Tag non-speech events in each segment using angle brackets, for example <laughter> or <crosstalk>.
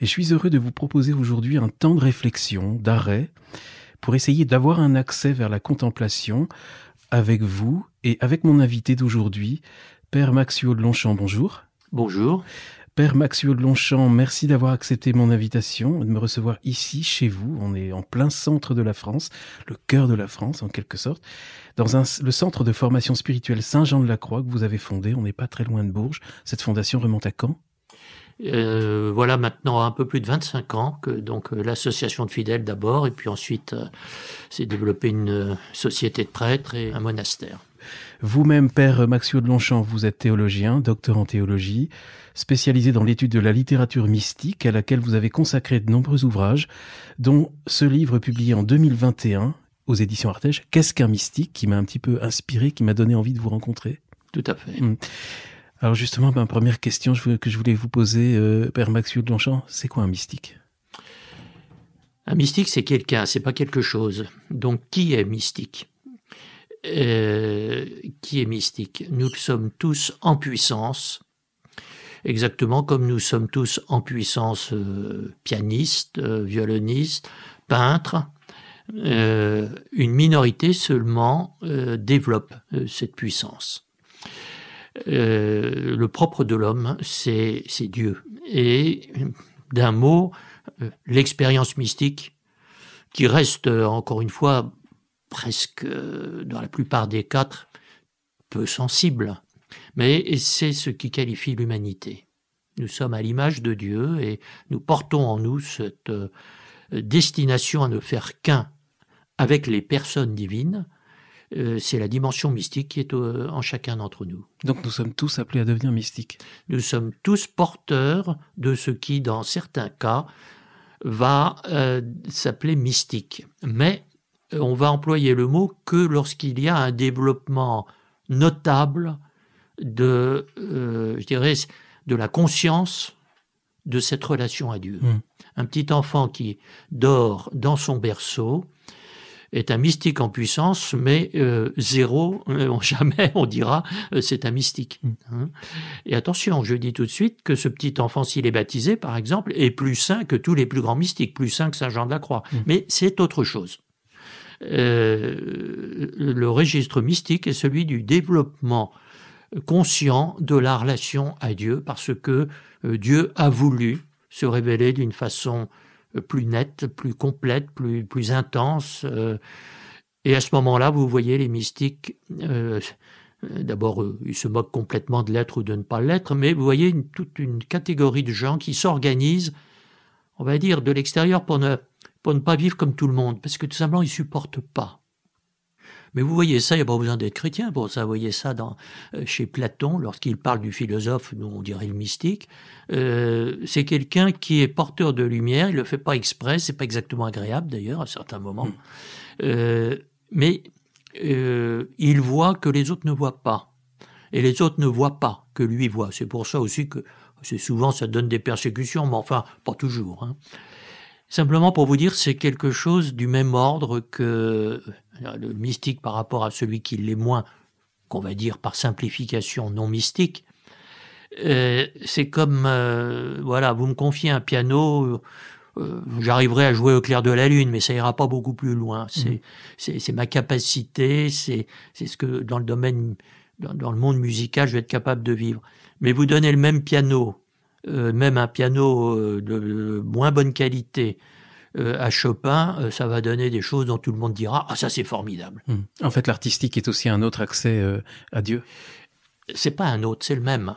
et je suis heureux de vous proposer aujourd'hui un temps de réflexion, d'arrêt, pour essayer d'avoir un accès vers la contemplation avec vous et avec mon invité d'aujourd'hui, Père Maxio de Longchamp. Bonjour. Bonjour. Père Maxio de Longchamp, merci d'avoir accepté mon invitation, et de me recevoir ici, chez vous. On est en plein centre de la France, le cœur de la France en quelque sorte, dans le centre de formation spirituelle Saint-Jean de la Croix que vous avez fondé. On n'est pas très loin de Bourges. Cette fondation remonte à quand euh, voilà maintenant un peu plus de 25 ans que donc euh, l'association de fidèles d'abord et puis ensuite euh, s'est développée une société de prêtres et un monastère. Vous-même, Père Maxio de Longchamp, vous êtes théologien, docteur en théologie, spécialisé dans l'étude de la littérature mystique, à laquelle vous avez consacré de nombreux ouvrages, dont ce livre publié en 2021 aux éditions Artege, Qu'est-ce qu'un mystique, qui m'a un petit peu inspiré, qui m'a donné envie de vous rencontrer. Tout à fait. Hmm. Alors justement, ma première question que je voulais vous poser, euh, Père Maxime Longchamp, c'est quoi un mystique Un mystique, c'est quelqu'un, c'est pas quelque chose. Donc qui est mystique euh, Qui est mystique Nous sommes tous en puissance, exactement comme nous sommes tous en puissance euh, pianiste, violoniste, peintre. une minorité seulement développe cette puissance. Euh, le propre de l'homme, c'est Dieu. Et d'un mot, euh, l'expérience mystique, qui reste, encore une fois, presque, euh, dans la plupart des quatre, peu sensible. Mais c'est ce qui qualifie l'humanité. Nous sommes à l'image de Dieu et nous portons en nous cette destination à ne faire qu'un avec les personnes divines, euh, c'est la dimension mystique qui est euh, en chacun d'entre nous. Donc nous sommes tous appelés à devenir mystiques. Nous sommes tous porteurs de ce qui, dans certains cas, va euh, s'appeler mystique. Mais on va employer le mot que lorsqu'il y a un développement notable de, de la conscience de cette relation à Dieu. Mmh. Un petit enfant qui dort dans son berceau, est un mystique en puissance, mais euh, zéro, euh, <laughs> jamais on dira euh, c'est un mystique. Mm. Hein. Et attention, je dis tout de suite que ce petit enfant, s'il est baptisé, par exemple, est plus saint que tous les plus grands mystiques, plus saint que Saint Jean de la Croix. Mm. Mais c'est autre chose. le registre mystique est celui du développement conscient de la relation à Dieu, parce que Dieu a voulu se révéler d'une façon plus nette, plus complète, plus, plus intense. Euh, et à ce moment-là, vous voyez les mystiques, euh, d'abord, euh, ils se moquent complètement de l'être ou de ne pas l'être, mais vous voyez toute une catégorie de gens qui s'organisent, on va dire, de l'extérieur pour ne, pour ne pas vivre comme tout le monde, parce que tout simplement, ils supportent pas. Mais vous voyez ça, il n'y a pas besoin d'être chrétien pour ça. Vous voyez ça dans, euh, chez Platon, lorsqu'il parle du philosophe, nous on dirait le mystique. Euh, c'est quelqu'un qui est porteur de lumière, il ne le fait pas exprès, c'est pas exactement agréable d'ailleurs à certains moments. Hmm. Euh, mais euh, il voit que les autres ne voient pas. Et les autres ne voient pas que lui voit. C'est pour ça aussi que c'est souvent ça donne des persécutions, mais enfin, pas toujours. Hein. Simplement pour vous dire, c'est quelque chose du même ordre que le mystique par rapport à celui qui l'est moins, qu'on va dire par simplification non mystique, euh, c'est comme, euh, voilà, vous me confiez un piano, euh, j'arriverai à jouer au clair de la lune, mais ça ira pas beaucoup plus loin. Mmh. C'est c'est ma capacité, c'est ce que dans le domaine, dans, le monde musical, je vais être capable de vivre. Mais vous donnez le même piano, même un piano de, moins bonne qualité, euh, à Chopin, euh, ça va donner des choses dont tout le monde dira Ah, ça c'est formidable. Hmm. En fait, l'artistique est aussi un autre accès euh, à Dieu. C'est pas un autre, c'est le même.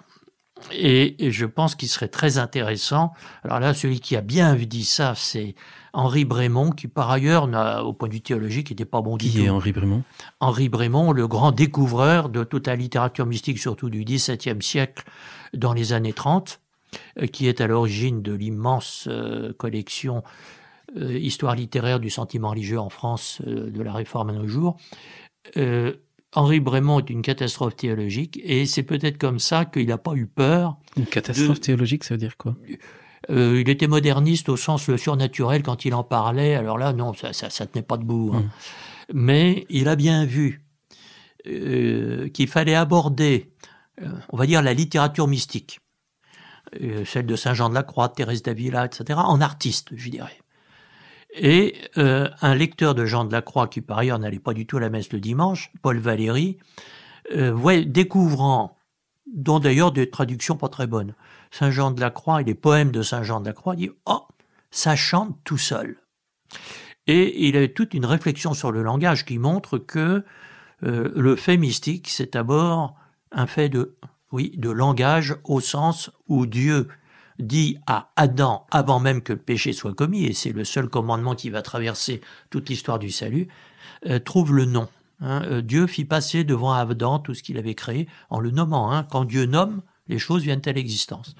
Et, je pense qu'il serait très intéressant. Alors là, celui qui a bien dit ça, c'est Henri Brémond, qui par ailleurs, au point de vue théologique, n'était pas bon qui du Qui est Henri Brémond Henri Brémond, le grand découvreur de toute la littérature mystique, surtout du XVIIe siècle, dans les années 30, qui est à l'origine de l'immense collection euh, histoire littéraire du sentiment religieux en France euh, de la Réforme à nos jours, euh, Henri Brémond est une catastrophe théologique et c'est peut-être comme ça qu'il n'a pas eu peur. Une catastrophe théologique, ça veut dire quoi il était moderniste au sens le surnaturel quand il en parlait. Alors là, non, ça, ça, tenait pas debout. Hein. Hum. Mais il a bien vu qu'il fallait aborder, on va dire, la littérature mystique, celle de Saint Jean de la Croix, Thérèse d'Avila, etc., en artiste, je dirais. Et euh, un lecteur de Jean de la Croix, qui par ailleurs n'allait pas du tout à la messe le dimanche, Paul Valéry, euh, découvrant, dont d'ailleurs des traductions pas très bonnes, Saint Jean de la Croix et les poèmes de Saint Jean de la Croix, dit Oh, ça chante tout seul. Et il a toute une réflexion sur le langage qui montre que euh, le fait mystique, c'est d'abord un fait de, oui, de langage au sens où Dieu dit à Adam avant même que le péché soit commis, et c'est le seul commandement qui va traverser toute l'histoire du salut, euh, trouve le nom. Hein. Euh, Dieu fit passer devant Adam tout ce qu'il avait créé en le nommant. Hein. Quand Dieu nomme, les choses viennent à l'existence.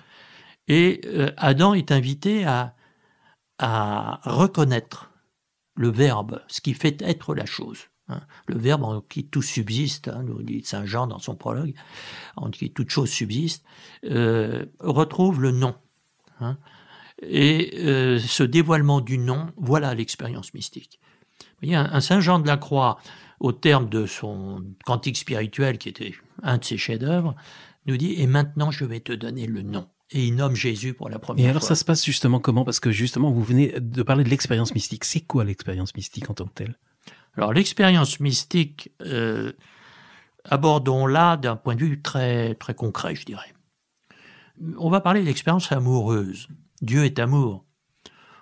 Et euh, Adam est invité à, à reconnaître le verbe, ce qui fait être la chose. Hein. le verbe en qui tout subsiste, nous dit Saint Jean dans son prologue, en qui toute chose subsiste, retrouve le nom. Hein. et euh, ce dévoilement du nom, voilà l'expérience mystique. Vous voyez, un, Saint Jean de la Croix, au terme de son cantique spirituel, qui était un de ses chefs-d'œuvre, nous dit Et maintenant, je vais te donner le nom. Et il nomme Jésus pour la première fois. Et alors, ça se passe justement comment Parce que justement, vous venez de parler de l'expérience mystique. C'est quoi l'expérience mystique en tant que telle Alors, l'expérience mystique, euh, abordons-la d'un point de vue très, très concret, je dirais. On va parler de l'expérience amoureuse. Dieu est amour.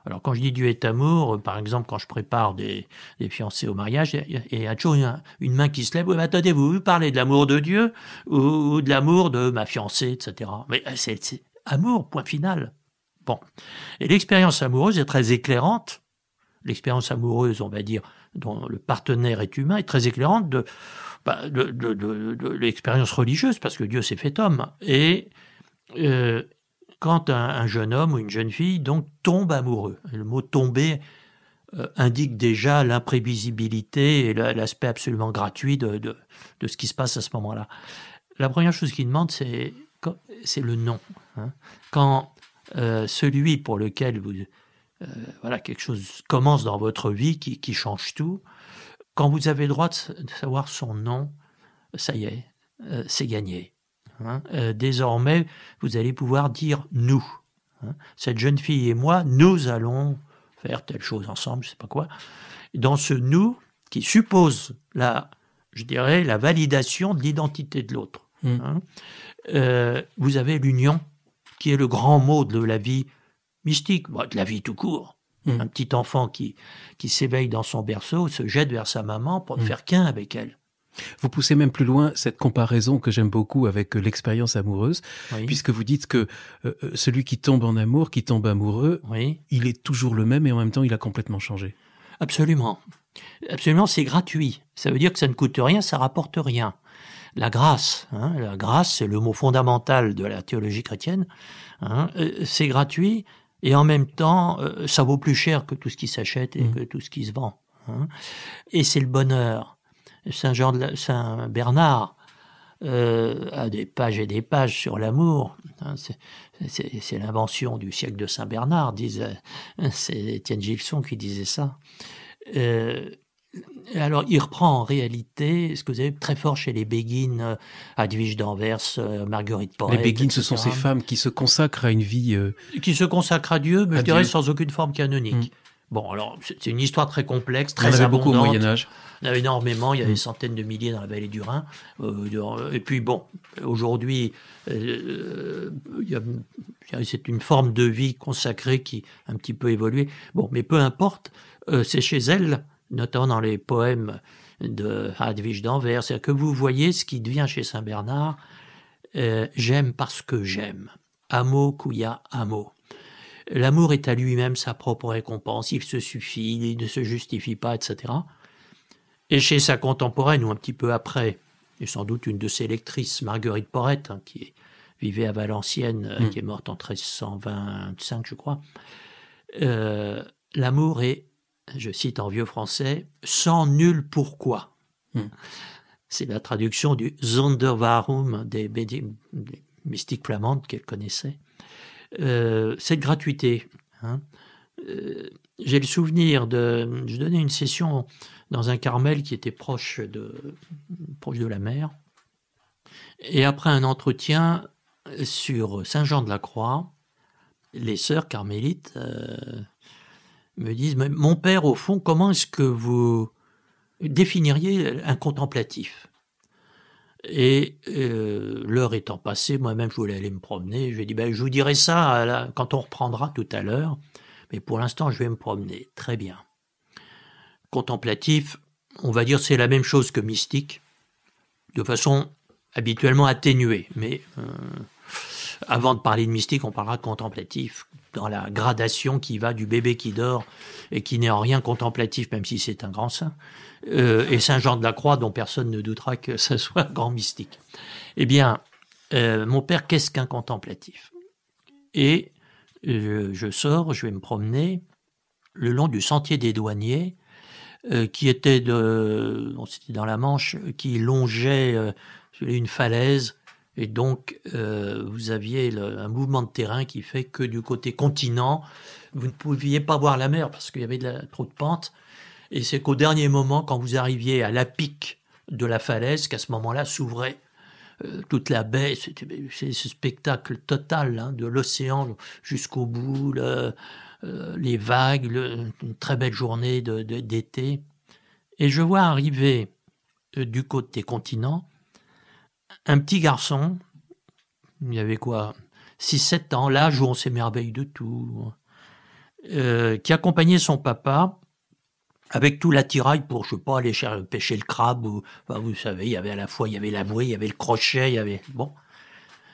Alors quand je dis Dieu est amour, euh, par exemple quand je prépare des, des fiancés au mariage, il y, a toujours une, main qui se lève, oui, mais attendez, vous, parlez de l'amour de Dieu ou, de l'amour de ma fiancée, etc. Mais euh, c'est amour, point final. Bon. Et l'expérience amoureuse est très éclairante. L'expérience amoureuse, on va dire, dont le partenaire est humain, est très éclairante de, bah, de l'expérience religieuse, parce que Dieu s'est fait homme. Et euh, quand un, jeune homme ou une jeune fille donc tombe amoureux. Le mot tomber euh, indique déjà l'imprévisibilité et l'aspect absolument gratuit de, de, ce qui se passe à ce moment-là. La première chose qu'il demande, c'est le nom. Hein. Quand euh, celui pour lequel voilà, quelque chose commence dans votre vie qui, qui, change tout, quand vous avez le droit de, savoir son nom, ça y est, c'est gagné. Hein. Euh, désormais, vous allez pouvoir dire nous. Hein. Cette jeune fille et moi, nous allons faire telle chose ensemble, je ne sais pas quoi. Dans ce nous qui suppose la, je dirais, la validation de l'identité de l'autre. Hmm. Hein, euh, vous avez l'union, qui est le grand mot de la vie mystique, bah, de la vie tout court. Hmm. Un petit enfant qui, qui s'éveille dans son berceau se jette vers sa maman pour ne hmm. faire qu'un avec elle. Vous poussez même plus loin cette comparaison que j'aime beaucoup avec l'expérience amoureuse, puisque vous dites que euh, euh, celui qui tombe en amour, qui tombe amoureux, il est toujours le même et en même temps il a complètement changé. Absolument. Absolument, c'est gratuit. Ça veut dire que ça ne coûte rien, ça rapporte rien. La grâce, hein, la grâce, c'est le mot fondamental de la théologie chrétienne. Hein, euh, c'est gratuit et en même temps, ça vaut plus cher que tout ce qui s'achète et mmh. que tout ce qui se vend. Hein. Et c'est le bonheur Saint, Jean de Saint Bernard euh, a des pages et des pages sur l'amour. Hein, c'est l'invention du siècle de Saint Bernard, disait, euh, c'est Étienne Gilson qui disait ça. Euh, alors, il reprend en réalité ce que vous avez très fort chez les béguines, Adwige d'Anvers, Marguerite Porete. Les béguines, ce sont ces femmes qui se consacrent à une vie. Qui se consacrent à Dieu, mais je dirais sans aucune forme canonique. Mm. Bon, alors, c'est une histoire très complexe, très abondante. beaucoup au Moyen-Âge. Il avait énormément, il y avait des mm. centaines de milliers dans la vallée du Rhin. Euh, et puis bon, aujourd'hui, euh, euh, c'est une forme de vie consacrée qui a un petit peu évolué. Bon, mais peu importe, c'est chez elle, notamment dans les poèmes de Hadwig d'Anvers, cest à que vous voyez ce qui devient chez Saint-Bernard, j'aime parce que j'aime. Amo cuya amo. L'amour est à lui-même sa propre récompense, il se suffit, il ne se justifie pas, etc et chez sa contemporaine ou un petit peu après, et sans doute une de ses lectrices, Marguerite Porrette, hein, qui vivait à Valenciennes, euh, hmm. qui est morte en 1325, je crois, euh, l'amour est, je cite en vieux français, sans nul pourquoi. Hmm. C'est la traduction du Zonderwarum des, des mystiques flamandes qu'elle connaissait. Euh, cette gratuité. Hein, j'ai le souvenir de. Je donnais une session dans un Carmel qui était proche de, proche de la mer. Et après un entretien sur Saint-Jean de la Croix, les sœurs carmélites euh, me disent, mon père, au fond, comment est-ce que vous définiriez un contemplatif et euh, l'heure étant passée, moi-même je voulais aller me promener. Je lui ai dit, ben, je vous dirai ça quand on reprendra tout à l'heure. Mais pour l'instant, je vais me promener. Très bien contemplatif, on va dire c'est la même chose que mystique, de façon habituellement atténuée. Mais euh, avant de parler de mystique, on parlera contemplatif, dans la gradation qui va du bébé qui dort et qui n'est en rien contemplatif, même si c'est un grand saint, euh, et Saint Jean de la Croix, dont personne ne doutera que ce <laughs> soit un grand mystique. Eh bien, euh, mon père, qu'est-ce qu'un contemplatif Et je sors, je vais me promener le long du sentier des douaniers, euh, qui était de, dans la Manche, euh, qui longeait euh, une falaise. Et donc, vous aviez un mouvement de terrain qui fait que du côté continent, vous ne pouviez pas voir la mer parce qu'il y avait de trop de pente. Et c'est qu'au dernier moment, quand vous arriviez à la pique de la falaise, qu'à ce moment-là s'ouvrait toute la baie. C'était ce spectacle total hein, de l'océan jusqu'au bout. Euh, les vagues, une très belle journée d'été. Et je vois arriver euh, du côté continent un petit garçon, il y avait quoi 6-7 ans, l'âge où on s'émerveille de tout, euh, qui accompagnait son papa avec tout l'attirail pour, je sais pas, aller pêcher le crabe, ou, vous savez, il y avait à la fois, il y avait la voie, il y avait le crochet, il y avait... Bon.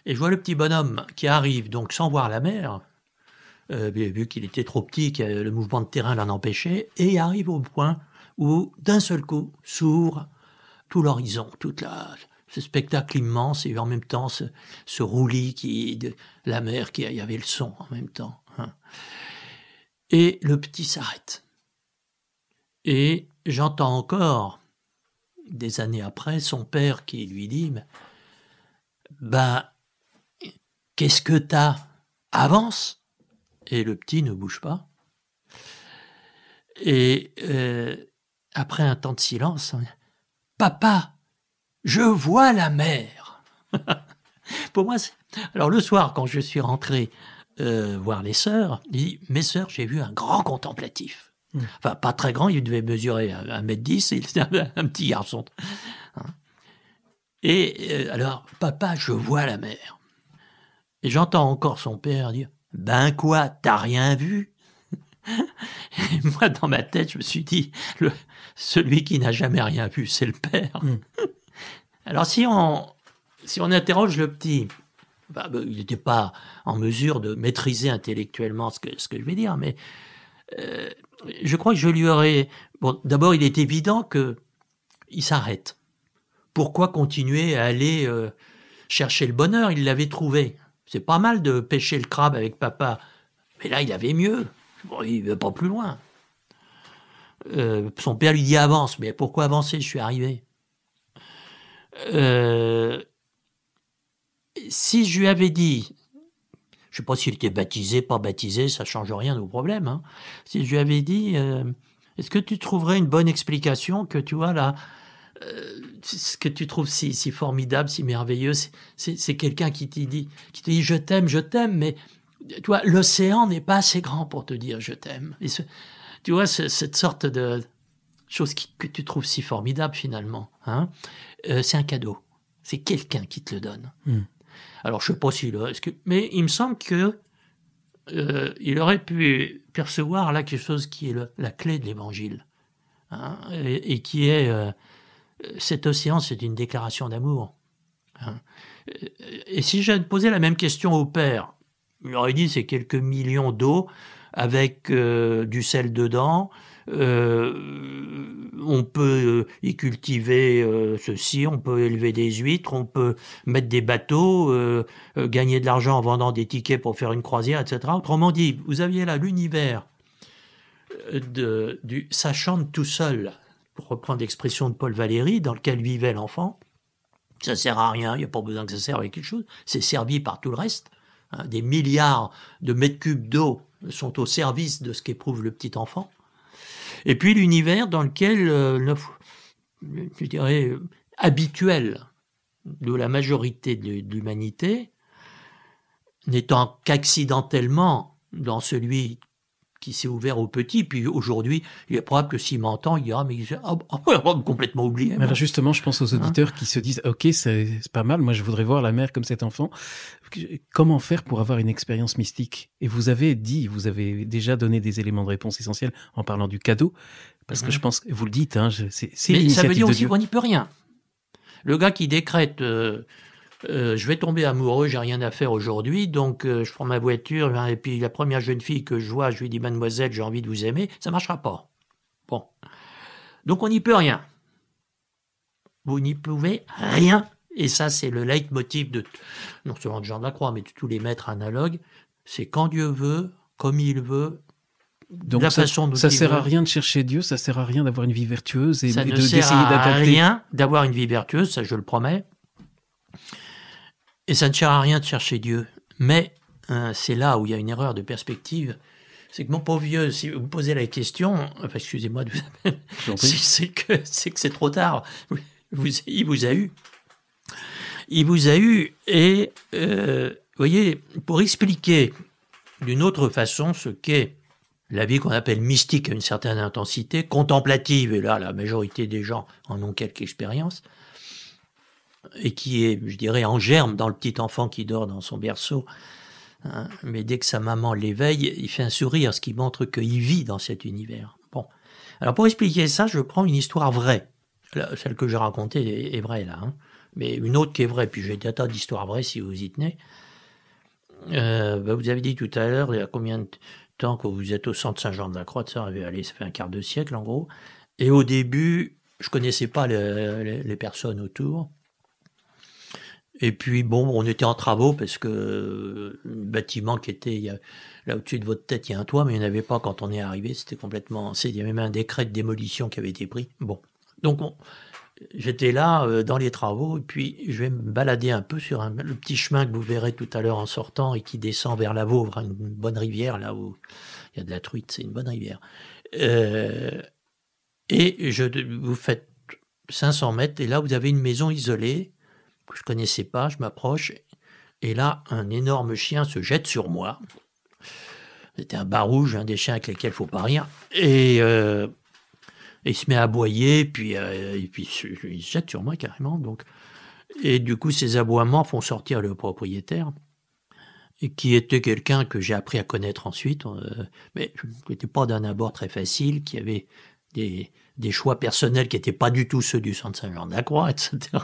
Et je vois le petit bonhomme qui arrive, donc sans voir la mer, euh, vu qu'il était trop petit, que le mouvement de terrain l'en empêchait, et arrive au point où, d'un seul coup, s'ouvre tout l'horizon, toute la, ce spectacle immense et en même temps ce, roulis qui de la mer qui y avait le son en même temps. Hein. Et le petit s'arrête. Et j'entends encore des années après son père qui lui dit "Ben qu'est-ce que t'as Avance." et le petit ne bouge pas. Et euh, après un temps de silence, Papa, je vois la mer. <laughs> Pour moi, alors le soir, quand je suis rentré euh, voir les sœurs, dit, mes sœurs, j'ai vu un grand contemplatif. Mmh. Enfin, pas très grand, il devait mesurer 1m10, il était un, petit garçon. Hein. Et euh, alors, papa, je vois la mer. Et j'entends encore son père dire ben quoi, t'as rien vu <laughs> moi, dans ma tête, je me suis dit, celui qui n'a jamais rien vu, c'est le père. Hmm. <laughs> Alors si on, si on interroge le petit, bah, bah, il n'était pas en mesure de maîtriser intellectuellement ce que, je vais dire, mais euh, je crois que je lui aurais... Bon, d'abord, il est évident que il s'arrête. Pourquoi continuer à aller euh, chercher le bonheur Il l'avait trouvé. C'est pas mal de pêcher le crabe avec papa. Mais là, il avait mieux. il ne pas plus loin. Euh, son père lui dit avance. Mais pourquoi avancer Je suis arrivé. Euh, si je lui avais dit, je sais pas s'il était baptisé, pas baptisé, ça change rien au problème. Hein. Si je lui avais dit, euh, est-ce que tu trouverais une bonne explication que tu vois là euh, ce que tu trouves si, si formidable, si merveilleux, c'est quelqu'un qui te dit, qui te dit je t'aime, je t'aime, mais toi l'océan n'est pas assez grand pour te dire je t'aime. tu vois, cette sorte de chose que tu trouves si formidable finalement, hein, euh, c'est un cadeau. C'est quelqu'un qui te le donne. Hmm. Alors, je ne sais pas mais il me semble que euh, il aurait pu percevoir là quelque chose qui est la clé de l'évangile hein, et, qui est cet océan, c'est une déclaration d'amour. Hein. Euh, et si j'avais posé la même question au père, il aurait dit c'est quelques millions d'eau avec euh, du sel dedans. Euh, on peut y cultiver ceci, on peut élever des huîtres, on peut mettre des bateaux, gagner de l'argent en vendant des tickets pour faire une croisière, etc. Autrement dit, vous aviez là l'univers de, du sachant tout seul reprendre l'expression de Paul Valéry, dans lequel vivait l'enfant. Ça sert à rien, il n'y a pas besoin que ça serve à quelque chose. C'est servi par tout le reste. Hein. Des milliards de mètres cubes d'eau sont au service de ce qu'éprouve le petit enfant. Et puis l'univers dans lequel, euh, je dirais, euh, habituel de la majorité de, de l'humanité, n'étant qu'accidentellement dans celui qui s'est ouvert aux petits. Puis aujourd'hui, il est probable que s'il m'entend, il dira, mais il ah, oh, oh, oh, complètement oublié. Alors justement, je pense aux hein. auditeurs qui se disent, OK, c'est pas mal, moi je voudrais voir la mère comme cet enfant. Comment faire pour avoir une expérience mystique Et vous avez dit, vous avez déjà donné des éléments de réponse essentiels en parlant du cadeau, parce que je mhm. pense, vous le dites, hein, c'est l'initiative ça veut dire aussi qu'on n'y peut rien. Le gars qui décrète... Euh, euh, je vais tomber amoureux, j'ai rien à faire aujourd'hui, donc euh, je prends ma voiture, hein, et puis la première jeune fille que je vois, je lui dis Mademoiselle, j'ai envie de vous aimer, ça ne marchera pas. Bon. Donc on n'y peut rien. Vous n'y pouvez rien. Et ça, c'est le leitmotiv de, non seulement de Jean de la Croix, mais de tous les maîtres analogues. C'est quand Dieu veut, comme il veut, donc la ça, façon ça sert à rien de chercher Dieu, ça sert à rien d'avoir une vie vertueuse et, ça ne sert à rien d'avoir une vie vertueuse, ça je le promets. Et ça ne sert à rien de chercher Dieu. Mais euh, c'est là où il y a une erreur de perspective. C'est que mon pauvre vieux, si vous posez la question, excusez-moi de vous <laughs> c'est que c'est trop tard. il vous a eu. Il vous a eu. Et euh, vous voyez, pour expliquer d'une autre façon ce qu'est la vie qu'on appelle mystique à une certaine intensité, contemplative, et là la majorité des gens en ont quelque expérience, et qui est, je dirais, en germe dans le petit enfant qui dort dans son berceau. Hein. mais dès que sa maman l'éveille, il fait un sourire, ce qui montre qu'il vit dans cet univers. Bon. Alors pour expliquer ça, je prends une histoire vraie. Celle que j'ai racontée est, vraie là. Hein. Mais une autre qui est vraie, puis j'ai des tas d'histoires vraies si vous y tenez. Euh, ben, vous avez dit tout à l'heure, il y a combien de temps que vous êtes au centre Saint-Jean-de-la-Croix, ça, allez, ça fait un quart de siècle en gros. Et au début, je connaissais pas les personnes autour. Et puis bon, on était en travaux parce que le euh, bâtiment qui était là au-dessus de votre tête, il y a un toit, mais il n'y en avait pas quand on est arrivé. C'était complètement, il y avait même un décret de démolition qui avait été pris. Bon, donc j'étais là euh, dans les travaux et puis je vais me balader un peu sur le petit chemin que vous verrez tout à l'heure en sortant et qui descend vers la Vauvre, hein, une bonne rivière là où il y a de la truite, c'est une bonne rivière. Euh, et je, vous faites 500 mètres et là vous avez une maison isolée que je connaissais pas, je m'approche, et là, un énorme chien se jette sur moi. C'était un bar rouge, un des chiens avec lesquels il faut pas rire. Et euh, il se met à aboyer, puis, euh, et puis il se jette sur moi carrément. Donc. Et du coup, ces aboiements font sortir le propriétaire, qui était quelqu'un que j'ai appris à connaître ensuite, euh, mais qui n'était pas d'un abord très facile, qui avait des, des choix personnels qui n'étaient pas du tout ceux du centre Saint-Jean-de-la-Croix, etc. <laughs>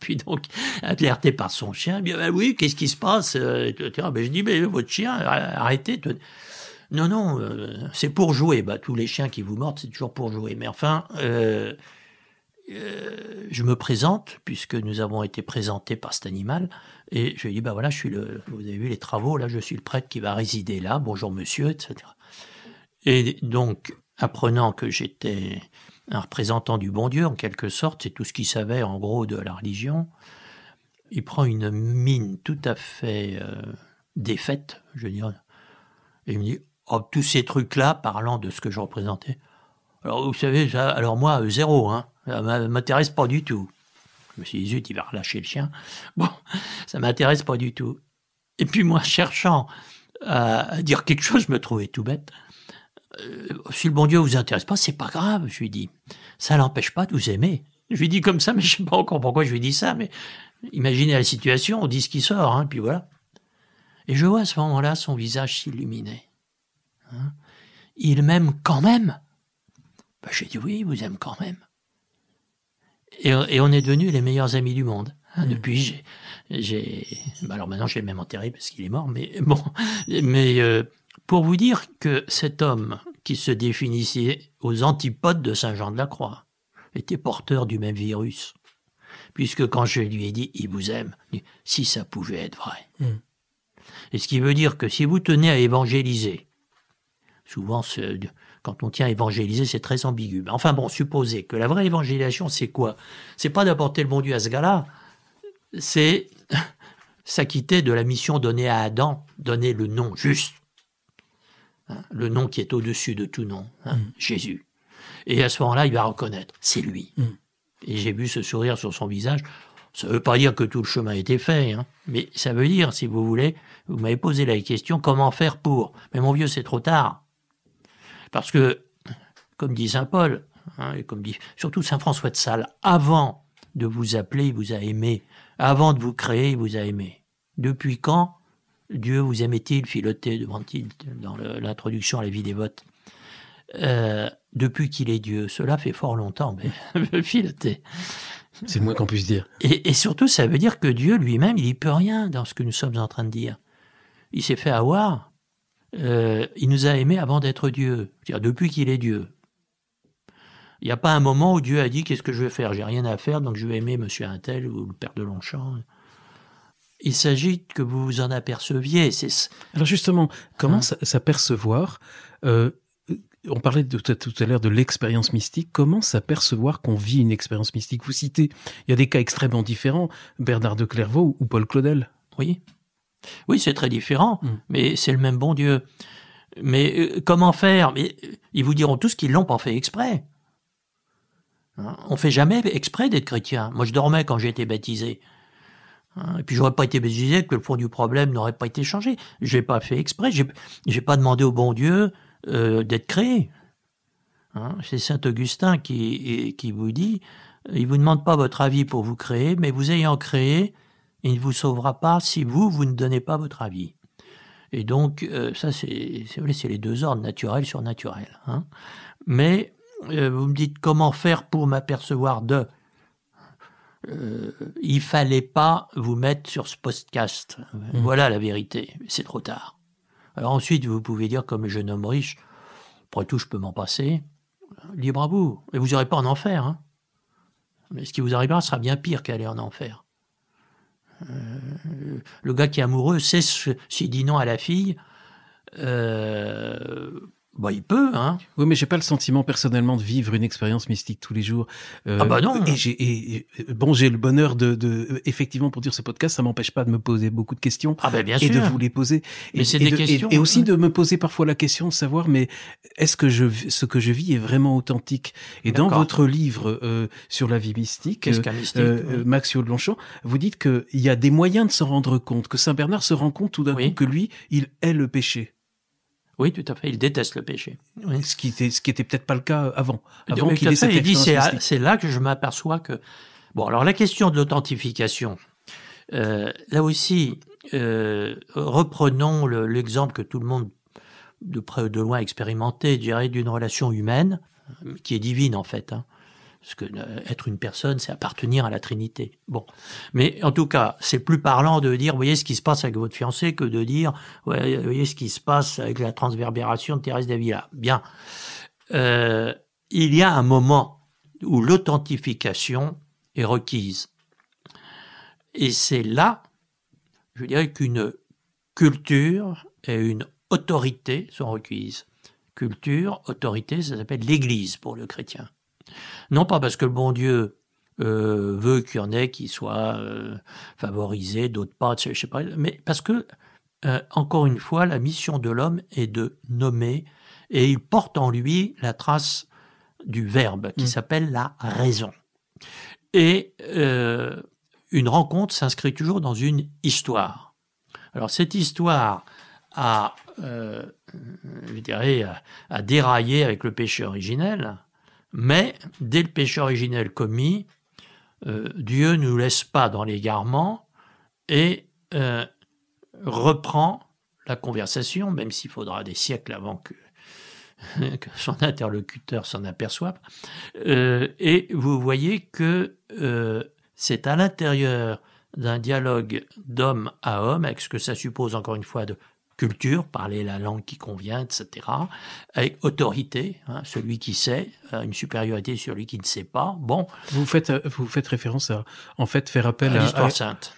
Puis donc, alerté par son chien, bien oui, qu'est-ce qui se passe euh, ben, Je dis, mais votre chien, arrêtez. Non, non, euh, c'est pour jouer. Bah, tous les chiens qui vous mordent, c'est toujours pour jouer. Mais enfin, euh, je me présente, puisque nous avons été présentés par cet animal, et je lui dis, ben voilà, je suis le, vous avez vu les travaux, là, je suis le prêtre qui va résider là, bonjour monsieur, etc. Et donc, apprenant que j'étais un représentant du bon Dieu en quelque sorte, c'est tout ce qu'il savait en gros de la religion. Il prend une mine tout à fait euh, défaite, je veux dire, et il me dit oh, tous ces trucs-là, parlant de ce que je représentais. Alors vous savez, alors moi euh, zéro, hein, ça m'intéresse pas du tout. Je me suis dit zut, il va relâcher le chien. <laughs> Bon, ça m'intéresse pas du tout. Et puis moi, cherchant à dire quelque chose, je me trouvais tout bête. Euh, si le bon Dieu vous intéresse pas, c'est pas grave, je lui dis. Ça l'empêche pas de vous aimer. Je lui dis comme ça, <laughs> mais je sais pas encore pourquoi je lui dis ça, mais imaginez la situation, on dit ce qui sort, hein, puis voilà. Et je vois à ce moment-là son visage s'illuminer. Hein. Il m'aime quand même. Ben, je oui, il vous aime quand même. Et, on est devenus les meilleurs amis du monde. Hein, mmh. depuis, j'ai, ben, alors maintenant, j'ai même enterré parce qu'il est mort, mais bon, mais euh, pour vous dire que cet homme, qui se définissait aux antipodes de Saint Jean de la Croix, était porteur du même virus. Puisque quand je lui ai dit il vous aime, si ça pouvait être vrai. Hmm. Et ce qui veut dire que si vous tenez à évangéliser, souvent quand on tient à évangéliser, c'est très ambigu. Mais enfin bon, supposez que la vraie évangélisation, c'est quoi C'est pas d'apporter le bon Dieu à ce gars-là, c'est <laughs> s'acquitter de la mission donnée à Adam, donner le nom juste Hein, le nom qui est au-dessus de tout nom, hein, mm. Jésus. Et à ce moment-là, il va reconnaître, c'est lui. Mm. Et j'ai vu ce sourire sur son visage. Ça ne veut pas dire que tout le chemin a été fait, hein, mais ça veut dire, si vous voulez, vous m'avez posé la question, comment faire pour Mais mon vieux, c'est trop tard. Parce que, comme dit Saint Paul, et comme dit surtout Saint François de Sales, avant de vous appeler, il vous a aimé. Avant de vous créer, il vous a aimé. Depuis quand Dieu vous aimait-il, filoté devant-il dans l'introduction à la vie des votes euh, depuis qu'il est Dieu, cela fait fort longtemps, mais filoté. <laughs> C'est le moins qu'on puisse dire. Et, surtout, ça veut dire que Dieu lui-même, il n'y peut rien dans ce que nous sommes en train de dire. Il s'est fait avoir. Euh, il nous a aimés avant d'être Dieu, c'est-à-dire depuis qu'il est Dieu. Il n'y a pas un moment où Dieu a dit qu'est-ce que je vais faire, j'ai rien à faire, donc je vais aimer Monsieur Intel ou le père de Longchamp il s'agit que vous en aperceviez. Alors justement, comment hein s'apercevoir euh, on parlait tout à l'heure de l'expérience mystique. Comment s'apercevoir qu'on vit une expérience mystique Vous citez, il y a des cas extrêmement différents, Bernard de Clairvaux ou Paul Claudel. Oui, oui, c'est très différent, hum. mais c'est le même bon Dieu. Mais euh, comment faire mais, euh, Ils vous diront tous qu'ils l'ont pas fait exprès. Hein, on fait jamais exprès d'être chrétien. Moi, je dormais quand j'ai été baptisé. Hein, et puis j'aurais pas été que le fond du problème n'aurait pas été changé. Je n'ai pas fait exprès. n'ai pas demandé au bon Dieu euh, d'être créé. Hein, c'est saint Augustin qui, qui vous dit il vous demande pas votre avis pour vous créer, mais vous ayant créé, il ne vous sauvera pas si vous vous ne donnez pas votre avis. Et donc, euh, ça, c'est les deux ordres, naturel, surnaturel. Hein. Mais euh, vous me dites comment faire pour m'apercevoir de euh, il fallait pas vous mettre sur ce podcast. Voilà la vérité. C'est trop tard. Alors ensuite, vous pouvez dire comme jeune homme riche, après tout, je peux m'en passer. Libre à vous. Et vous aurez pas en enfer. Hein. Mais ce qui vous arrivera sera bien pire qu'aller en enfer. Euh, le gars qui est amoureux sait s'il dit non à la fille. Euh, bah, il peut, hein. Oui, mais j'ai pas le sentiment personnellement de vivre une expérience mystique tous les jours. Euh, ah bah non. Et j'ai, bon, j'ai le bonheur de, de, effectivement, pour dire ce podcast, ça m'empêche pas de me poser beaucoup de questions. Ah bah bien et de vous les poser. Mais c'est des questions. Et, aussi de me poser parfois la question de savoir, mais est-ce que je, ce que je vis est vraiment authentique Et dans votre livre euh, sur la vie mystique, Qu'est-ce euh, mystique Maxio de Longchamp, vous dites qu'il y a des moyens de s'en rendre compte, que Saint Bernard se rend compte tout d'un coup que lui, il est le péché. Oui, tout à fait. Il déteste le péché. Ce qui était, ce qui était peut-être pas le cas avant. c'est là que je m'aperçois que. Bon, alors la question de l'authentification. Euh, là aussi, euh, reprenons l'exemple que tout le monde de près ou de loin expérimenté, je dirais, d'une relation humaine euh, qui est divine en fait. Hein. Parce que euh, être une personne, c'est appartenir à la Trinité. Bon. Mais en tout cas, c'est plus parlant de dire, voyez ce qui se passe avec votre fiancé que de dire, voyez, voyez ce qui se passe avec la transverbération de Thérèse Davila. Bien. Euh, il y a un moment où l'authentification est requise. Et c'est là, je dirais qu'une culture et une autorité sont requises. Culture, autorité, ça s'appelle l'Église pour le chrétien. Non pas parce que le bon Dieu euh, veut qu'il y en ait qui soient favorisé, euh, favorisés, d'autres pas, je sais pas, mais parce que, euh, encore une fois, la mission de l'homme est de nommer, et il porte en lui la trace du verbe qui mm. s'appelle la raison. Et une rencontre s'inscrit toujours dans une histoire. Alors cette histoire a, a déraillé avec le péché originel, mais dès le péché originel commis, euh, Dieu ne nous laisse pas dans l'égarement et euh, reprend la conversation, même s'il faudra des siècles avant que, <laughs> son interlocuteur s'en aperçoive. Euh, et vous voyez que c'est à l'intérieur d'un dialogue d'homme à homme, avec ce que ça suppose encore une fois de culture, parler la langue qui convient, etc. Avec autorité, hein, celui qui sait, euh, une supériorité sur lui qui ne sait pas. Bon. Vous faites, euh, vous faites référence à, en fait, faire appel à. l'histoire sainte.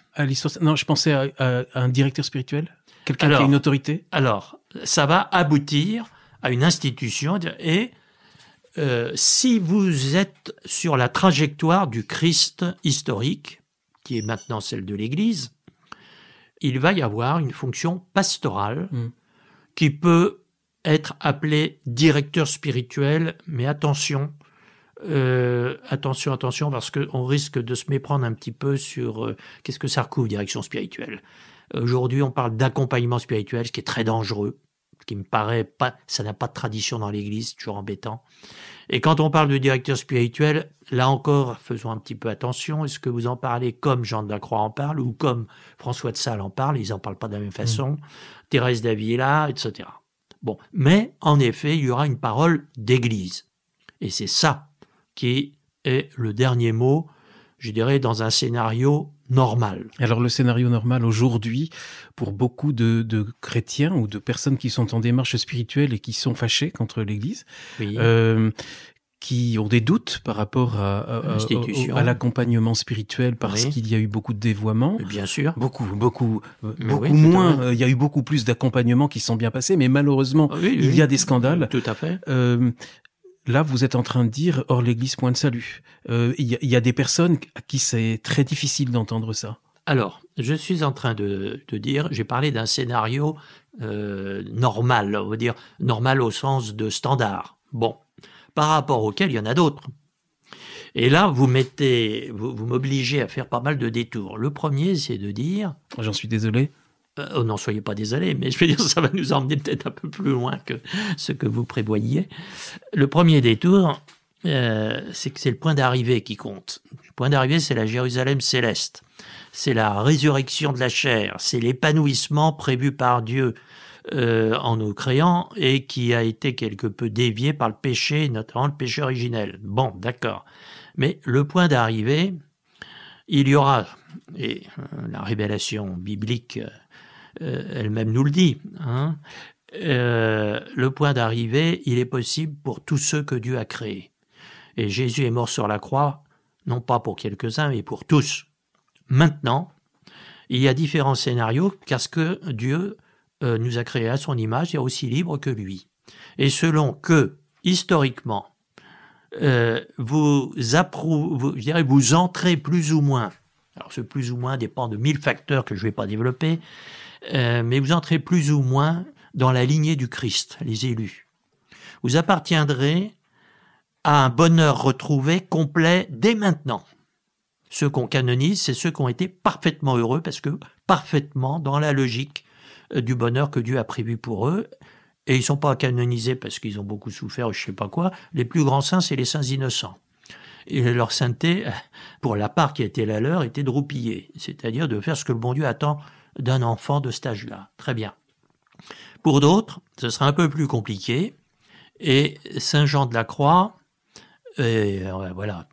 Non, je pensais à, un directeur spirituel Quelqu'un qui a une autorité Alors, ça va aboutir à une institution et. Euh, si vous êtes sur la trajectoire du Christ historique, qui est maintenant celle de l'Église, il va y avoir une fonction pastorale mm. qui peut être appelée directeur spirituel, mais attention, euh, attention, attention, parce qu'on risque de se méprendre un petit peu sur euh, qu'est-ce que ça recouvre, direction spirituelle. Aujourd'hui, on parle d'accompagnement spirituel, ce qui est très dangereux, ce qui me paraît pas, ça n'a pas de tradition dans l'Église, toujours embêtant. Et quand on parle de directeur spirituel, là encore, faisons un petit peu attention. Est-ce que vous en parlez comme Jean de la Croix en parle ou comme François de Sales en parle Ils n'en parlent pas de la même mm. façon. Thérèse d'Avila, etc. Bon, mais en effet, il y aura une parole d'Église. Et c'est ça qui est le dernier mot, je dirais, dans un scénario normal. Alors le scénario normal aujourd'hui, pour beaucoup de, chrétiens ou de personnes qui sont en démarche spirituelle et qui sont fâchées contre l'Église, euh, qui ont des doutes par rapport à, l'accompagnement spirituel parce qu'il y a eu beaucoup de dévoiements. Bien sûr. Beaucoup, beaucoup, euh, beaucoup moins. Euh, il y a eu beaucoup plus d'accompagnements qui sont bien passés, mais malheureusement, ah il y a des scandales. Tout à fait là, vous êtes en train de dire hors l'Église, point de salut. Euh, il y, a des personnes à qui c'est très difficile d'entendre ça. Alors, je suis en train de, dire, j'ai parlé d'un scénario euh, normal, on va dire normal au sens de standard. Bon, par rapport auquel il y en a d'autres. Et là, vous mettez, vous, vous m'obligez à faire pas mal de détours. Le premier, c'est de dire. J'en suis désolé. Oh, euh, n'en soyez pas désolé, mais je veux dire, <laughs> ça va nous emmener peut-être un peu plus loin que ce que vous prévoyiez. Le premier détour, euh, c'est que c'est le point d'arrivée qui compte. Le point d'arrivée, c'est la Jérusalem céleste. C'est la résurrection de la chair. C'est l'épanouissement prévu par Dieu euh, en nous créant et qui a été quelque peu dévié par le péché, notamment le péché originel. Bon, d'accord. Mais le point d'arrivée, il y aura, et la révélation biblique euh, elle-même nous le dit. Hein. Euh, le point d'arrivée, il est possible pour tous ceux que Dieu a créés. Et Jésus est mort sur la croix, non pas pour quelques-uns, mais pour tous. Maintenant, il y a différents scénarios, ce que Dieu euh, nous a créés à son image et aussi libre que lui. Et selon que, historiquement, vous, vous, vous entrez plus ou moins alors ce plus ou moins dépend de mille facteurs que je ne vais pas développer, euh, mais vous entrez plus ou moins dans la lignée du Christ, les élus. Vous appartiendrez à un bonheur retrouvé complet dès maintenant. Ceux qu'on canonise, c'est ceux qui ont été parfaitement heureux, parce que parfaitement dans la logique euh, du bonheur que Dieu a prévu pour eux. Et ils ne sont pas canonisés parce qu'ils ont beaucoup souffert, je ne sais pas quoi. Les plus grands saints, c'est les saints innocents. Et leur sainteté, euh, pour la part qui était la leur, était de roupiller, c'est-à-dire de faire ce que le bon Dieu attend d'un enfant de cet là Très bien. Pour d'autres, ce sera un peu plus compliqué. Et Saint Jean de la Croix, euh, voilà,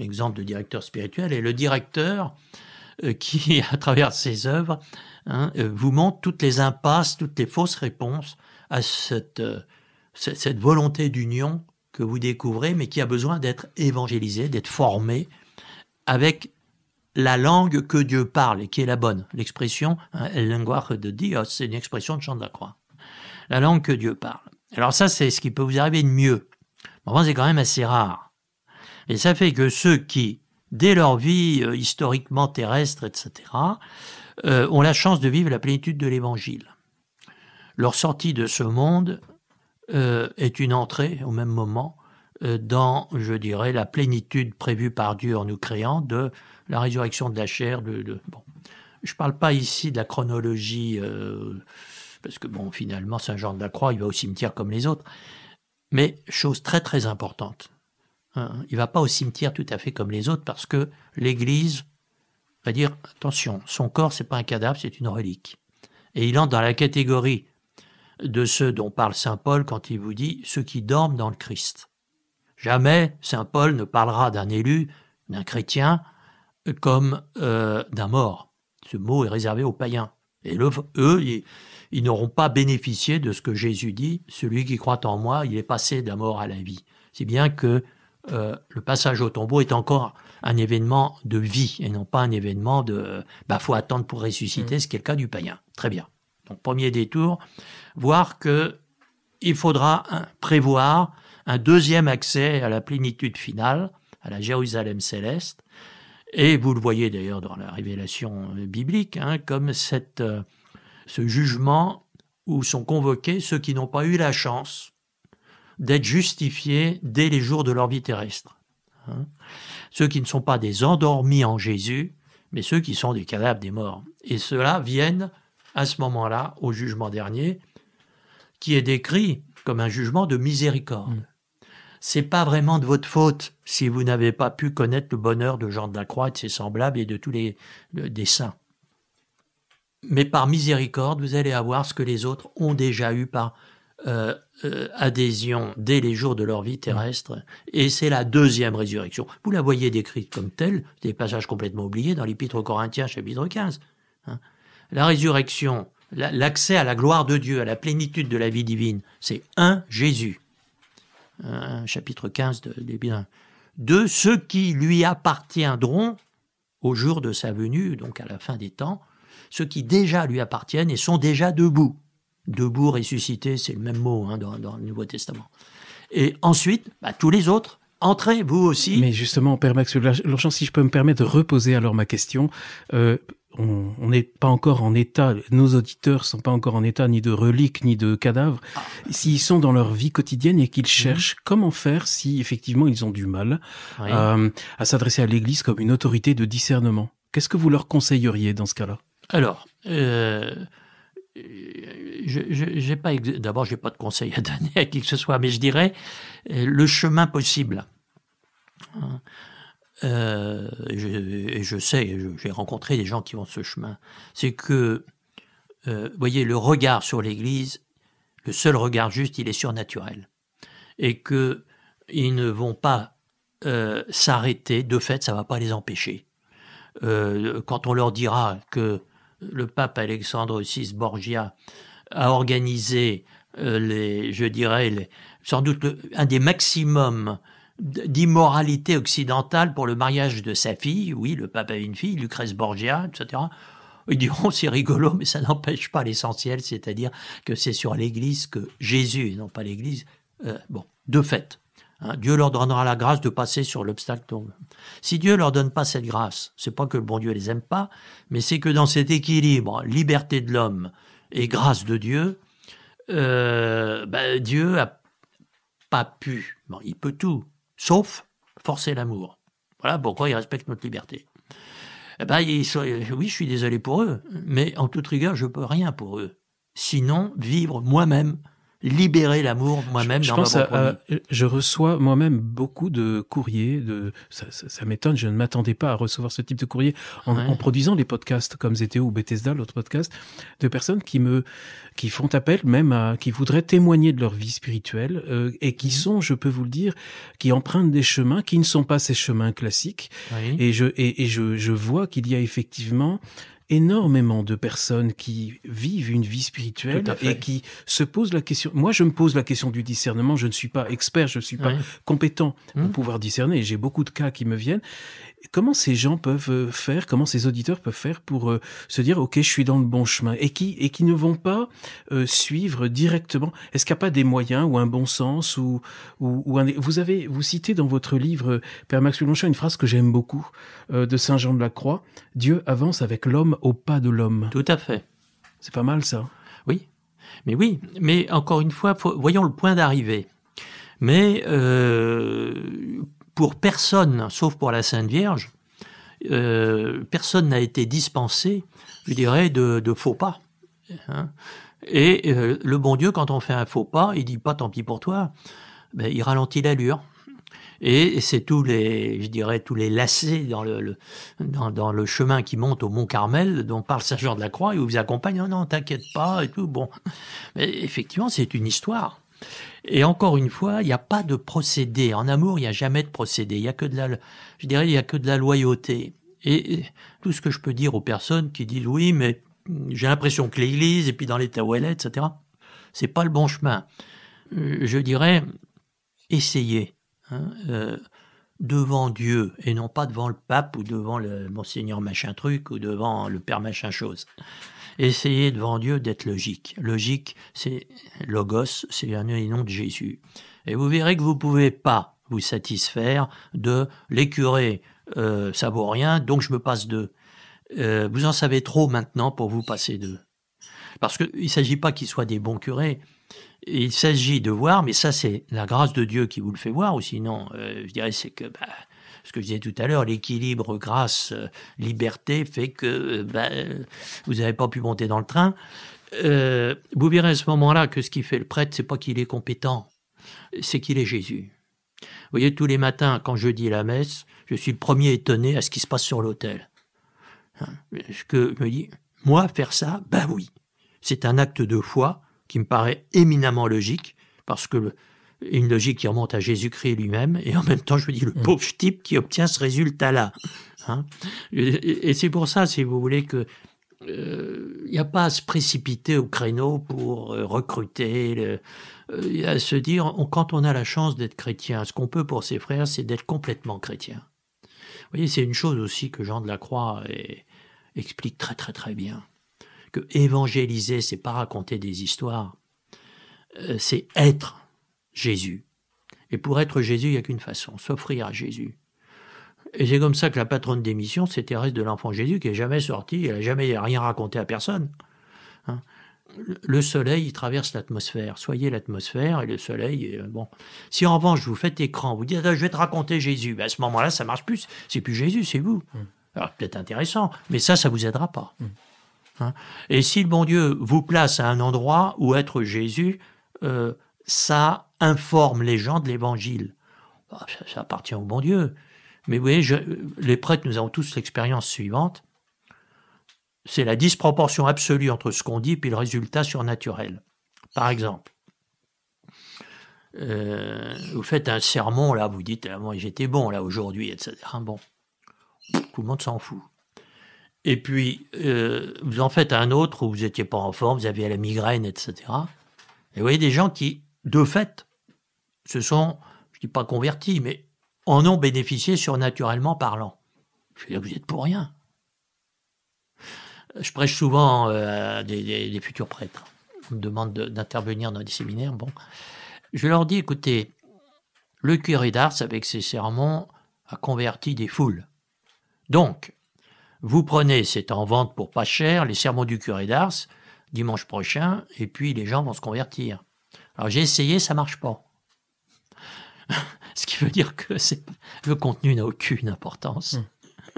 exemple de directeur spirituel, et le directeur euh, qui, <laughs> à travers ses œuvres, hein, euh, vous montre toutes les impasses, toutes les fausses réponses à cette, cette volonté d'union que vous découvrez, mais qui a besoin d'être évangélisé, d'être formée avec la langue que Dieu parle et qui est la bonne. L'expression, el hein, de Dios, c'est une expression de Chant de la Croix. La langue que Dieu parle. Alors ça, c'est ce qui peut vous arriver de mieux. Mais enfin, c'est quand même assez rare. Et ça fait que ceux qui, dès leur vie euh, historiquement terrestre, etc., euh, ont la chance de vivre la plénitude de l'Évangile. Leur sortie de ce monde euh, est une entrée au même moment dans, je dirais, la plénitude prévue par Dieu en nous créant de la résurrection de la chair. de bon. Je ne parle pas ici de la chronologie, euh, parce que bon, finalement, Saint Jean de la Croix, il va au cimetière comme les autres. Mais chose très très importante, hein, il ne va pas au cimetière tout à fait comme les autres, parce que l'Église va dire, attention, son corps, n'est pas un cadavre, c'est une relique. Et il entre dans la catégorie de ceux dont parle Saint Paul quand il vous dit ceux qui dorment dans le Christ. Jamais Saint Paul ne parlera d'un élu, d'un chrétien, comme euh, d'un mort. Ce mot est réservé aux païens. Et eux, ils, n'auront pas bénéficié de ce que Jésus dit, celui qui croit en moi, il est passé d'un mort à la vie. C'est bien que euh, le passage au tombeau est encore un événement de vie et non pas un événement de bah faut attendre pour ressusciter, mm. ce qui est le cas du païen. Très bien. Donc premier détour, voir que il faudra prévoir un deuxième accès à la plénitude finale, à la Jérusalem céleste, et vous le voyez d'ailleurs dans la révélation euh, biblique, hein, comme euh, ce jugement où sont convoqués ceux qui n'ont pas eu la chance d'être justifiés dès les jours de leur vie terrestre. Hein. ceux qui ne sont pas des endormis en Jésus, mais ceux qui sont des cadavres des morts. Et ceux-là viennent à ce moment-là au jugement dernier, qui est décrit comme un jugement de miséricorde. Mmh c'est pas vraiment de votre faute si vous n'avez pas pu connaître le bonheur de Jean de la Croix et de ses semblables et de tous les saints. Mais par miséricorde, vous allez avoir ce que les autres ont déjà eu par euh, euh, adhésion dès les jours de leur vie terrestre. Et c'est la deuxième résurrection. Vous la voyez décrite comme telle, des passages complètement oubliés dans l'Épître aux Corinthiens, chapitre 15. Hein. la résurrection, l'accès à la gloire de Dieu, à la plénitude de la vie divine, c'est un Jésus chapitre 15 de, des biens, de ceux qui lui appartiendront au jour de sa venue, donc à la fin des temps, ceux qui déjà lui appartiennent et sont déjà debout. Debout, ressuscité, c'est le même mot hein, dans, le Nouveau Testament. Et ensuite, bah, tous les autres, entrez vous aussi. Mais justement, Père Max si je peux me permettre de reposer alors ma question, euh, on n'est pas encore en état, nos auditeurs sont pas encore en état ni de reliques ni de cadavres, ah. s'ils sont dans leur vie quotidienne et qu'ils mhm. cherchent comment faire si effectivement ils ont du mal euh, à s'adresser à l'Église comme une autorité de discernement. Qu'est-ce que vous leur conseilleriez dans ce cas-là Alors, d'abord, euh, je, pas d'abord j'ai pas de conseil à <laughs> donner à qui que ce soit, mais je dirais euh, le chemin possible. Hein. Euh, et, je, sais, j'ai rencontré des gens qui vont ce chemin, c'est que, vous euh, voyez, le regard sur l'Église, le seul regard juste, il est surnaturel. Et que ils ne vont pas euh, s'arrêter, de fait, ça ne va pas les empêcher. quand on leur dira que le pape Alexandre VI Borgia a organisé les, je dirais, sans doute un des maximums d'immoralité occidentale pour le mariage de sa fille. Oui, le pape avait une fille, Lucrèce Borgia, etc. Ils diront c'est rigolo, mais ça n'empêche pas l'essentiel, c'est-à-dire que c'est sur l'Église que Jésus, et non pas l'Église, euh, bon, de fait, hein, Dieu leur donnera la grâce de passer sur l'obstacle Si Dieu leur donne pas cette grâce, c'est pas que le bon Dieu les aime pas, mais c'est que dans cet équilibre, liberté de l'homme et grâce de Dieu, euh, ben, Dieu a pas pu, bon, il peut tout, sauf forcer l'amour. Voilà pourquoi ils respectent notre liberté. Eh ben, euh, oui, je suis désolé pour eux, mais en toute rigueur, je peux rien pour eux. Sinon, vivre moi-même libérer l'amour moi-même je, je, pense à, je reçois moi-même beaucoup de courriers de ça, m'étonne je ne m'attendais pas à recevoir ce type de courrier en, produisant les podcasts comme ZTO ou Bethesda l'autre podcast de personnes qui me qui font appel même à qui voudraient témoigner de leur vie spirituelle euh, et qui mhm. sont je peux vous le dire qui empruntent des chemins qui ne sont pas ces chemins classiques et je et, et je, je vois qu'il y a effectivement énormément de personnes qui vivent une vie spirituelle et qui se posent la question. Moi, je me pose la question du discernement. Je ne suis pas expert, je ne suis pas compétent mmh. pour pouvoir discerner. J'ai beaucoup de cas qui me viennent. Comment ces gens peuvent euh, faire, comment ces auditeurs peuvent faire pour euh, se dire, OK, je suis dans le bon chemin et qui, et qui ne vont pas euh, suivre directement Est-ce qu'il n'y a pas des moyens ou un bon sens ou, ou, Vous avez, vous citez dans votre livre, Père Max Longchamp, une phrase que j'aime beaucoup de Saint Jean de la Croix Dieu avance avec l'homme au pas de l'homme. Tout à fait. C'est pas mal ça. Oui. Mais oui, mais encore une fois, voyons le point d'arrivée. Mais pour personne, sauf pour la Sainte Vierge, euh, personne n'a été dispensé, je dirais, de, faux pas. Hein. et euh, le bon Dieu, quand on fait un faux pas, il dit pas tant pis pour toi, mais ben, il ralentit l'allure. Et, c'est tous les, je dirais, tous les lacets dans le, dans, le chemin qui monte au Mont Carmel, dont parle Saint de la Croix, et où vous accompagne. Non, non, t'inquiète pas et tout. Bon, Mais effectivement, c'est une histoire. Et encore une fois, il n'y a pas de procédé. En amour, il n'y a jamais de procédé. Il y a que de la, je dirais, il n'y a que de la loyauté. Et tout ce que je peux dire aux personnes qui disent oui, mais j'ai l'impression que l'Église, et puis dans les est, etc., c'est pas le bon chemin. Euh, je dirais, essayez. Hein, euh, devant Dieu et non pas devant le pape ou devant le monseigneur machin truc ou devant le père machin chose. Essayez devant Dieu d'être logique. Logique, c'est logos, c'est le nom de Jésus. Et vous verrez que vous ne pouvez pas vous satisfaire de les curés, euh, ça vaut rien, donc je me passe d'eux. Euh, vous en savez trop maintenant pour vous passer d'eux. Parce qu'il ne s'agit pas qu'ils soient des bons curés, il s'agit de voir, mais ça c'est la grâce de Dieu qui vous le fait voir, ou sinon euh, je dirais c'est que bah, ce que je disais tout à l'heure, l'équilibre grâce-liberté euh, fait que euh, ben, vous n'avez pas pu monter dans le train. Euh, vous verrez à ce moment-là que ce qui fait le prêtre, c'est pas qu'il est compétent, c'est qu'il est Jésus. Vous voyez, tous les matins, quand je dis la messe, je suis le premier étonné à ce qui se passe sur l'autel. Hein, ce que je me dis, moi, faire ça, ben oui. C'est un acte de foi qui me paraît éminemment logique, parce que le, une logique qui remonte à Jésus-Christ lui-même, et en même temps, je me dis, le mm. pauvre type qui obtient ce résultat-là. Hein. et, c'est pour ça, si vous voulez, que euh, il n'y a pas à se précipiter au créneau pour euh, recruter, le, euh, à se dire, quand on a la chance d'être chrétien, ce qu'on peut pour ses frères, c'est d'être complètement chrétien. Vous voyez, c'est une chose aussi que Jean de la Croix explique très très très bien, que évangéliser, c'est pas raconter des histoires, c'est être Jésus. Et pour être Jésus, il n'y a qu'une façon, s'offrir à Jésus. Et c'est comme ça que la patronne des missions, c'est Thérèse de l'Enfant Jésus, qui n'est jamais sortie, elle n'a jamais rien raconté à personne. Hein. le soleil il traverse l'atmosphère. Soyez l'atmosphère et le soleil. Euh, bon, si en revanche vous faites écran, vous dites ah, je vais te raconter Jésus, ben, à ce moment-là ça marche plus. C'est plus Jésus, c'est vous. Mmh. Alors peut-être intéressant, mais ça, ça vous aidera pas. Mmh. Hein. et si le bon Dieu vous place à un endroit où être Jésus, euh, ça informe les gens de l'évangile. Bah, ça, appartient au bon Dieu. Mais vous voyez, les prêtres, nous avons tous l'expérience suivante. C'est la disproportion absolue entre ce qu'on dit et le résultat surnaturel. Par exemple, euh, vous faites un sermon, là, vous dites, ah, moi j'étais bon, là, aujourd'hui, etc. Bon, tout le monde s'en fout. Et puis, euh, vous en faites un autre où vous n'étiez pas en forme, vous aviez la migraine, etc. Et vous voyez des gens qui de fait, se sont, je ne dis pas convertis, mais en ont bénéficié surnaturellement parlant. Je veux vous êtes pour rien. Je prêche souvent euh, des, futurs prêtres. On me demande d'intervenir dans des séminaires. Bon, je leur dis, écoutez, le curé d'Ars, avec ses sermons, a converti des foules. Donc, vous prenez, c'est en vente pour pas cher, les sermons du curé d'Ars, dimanche prochain, et puis les gens vont se convertir. Alors j'ai essayé, ça marche pas. <laughs> Ce qui veut dire que le contenu n'a aucune importance.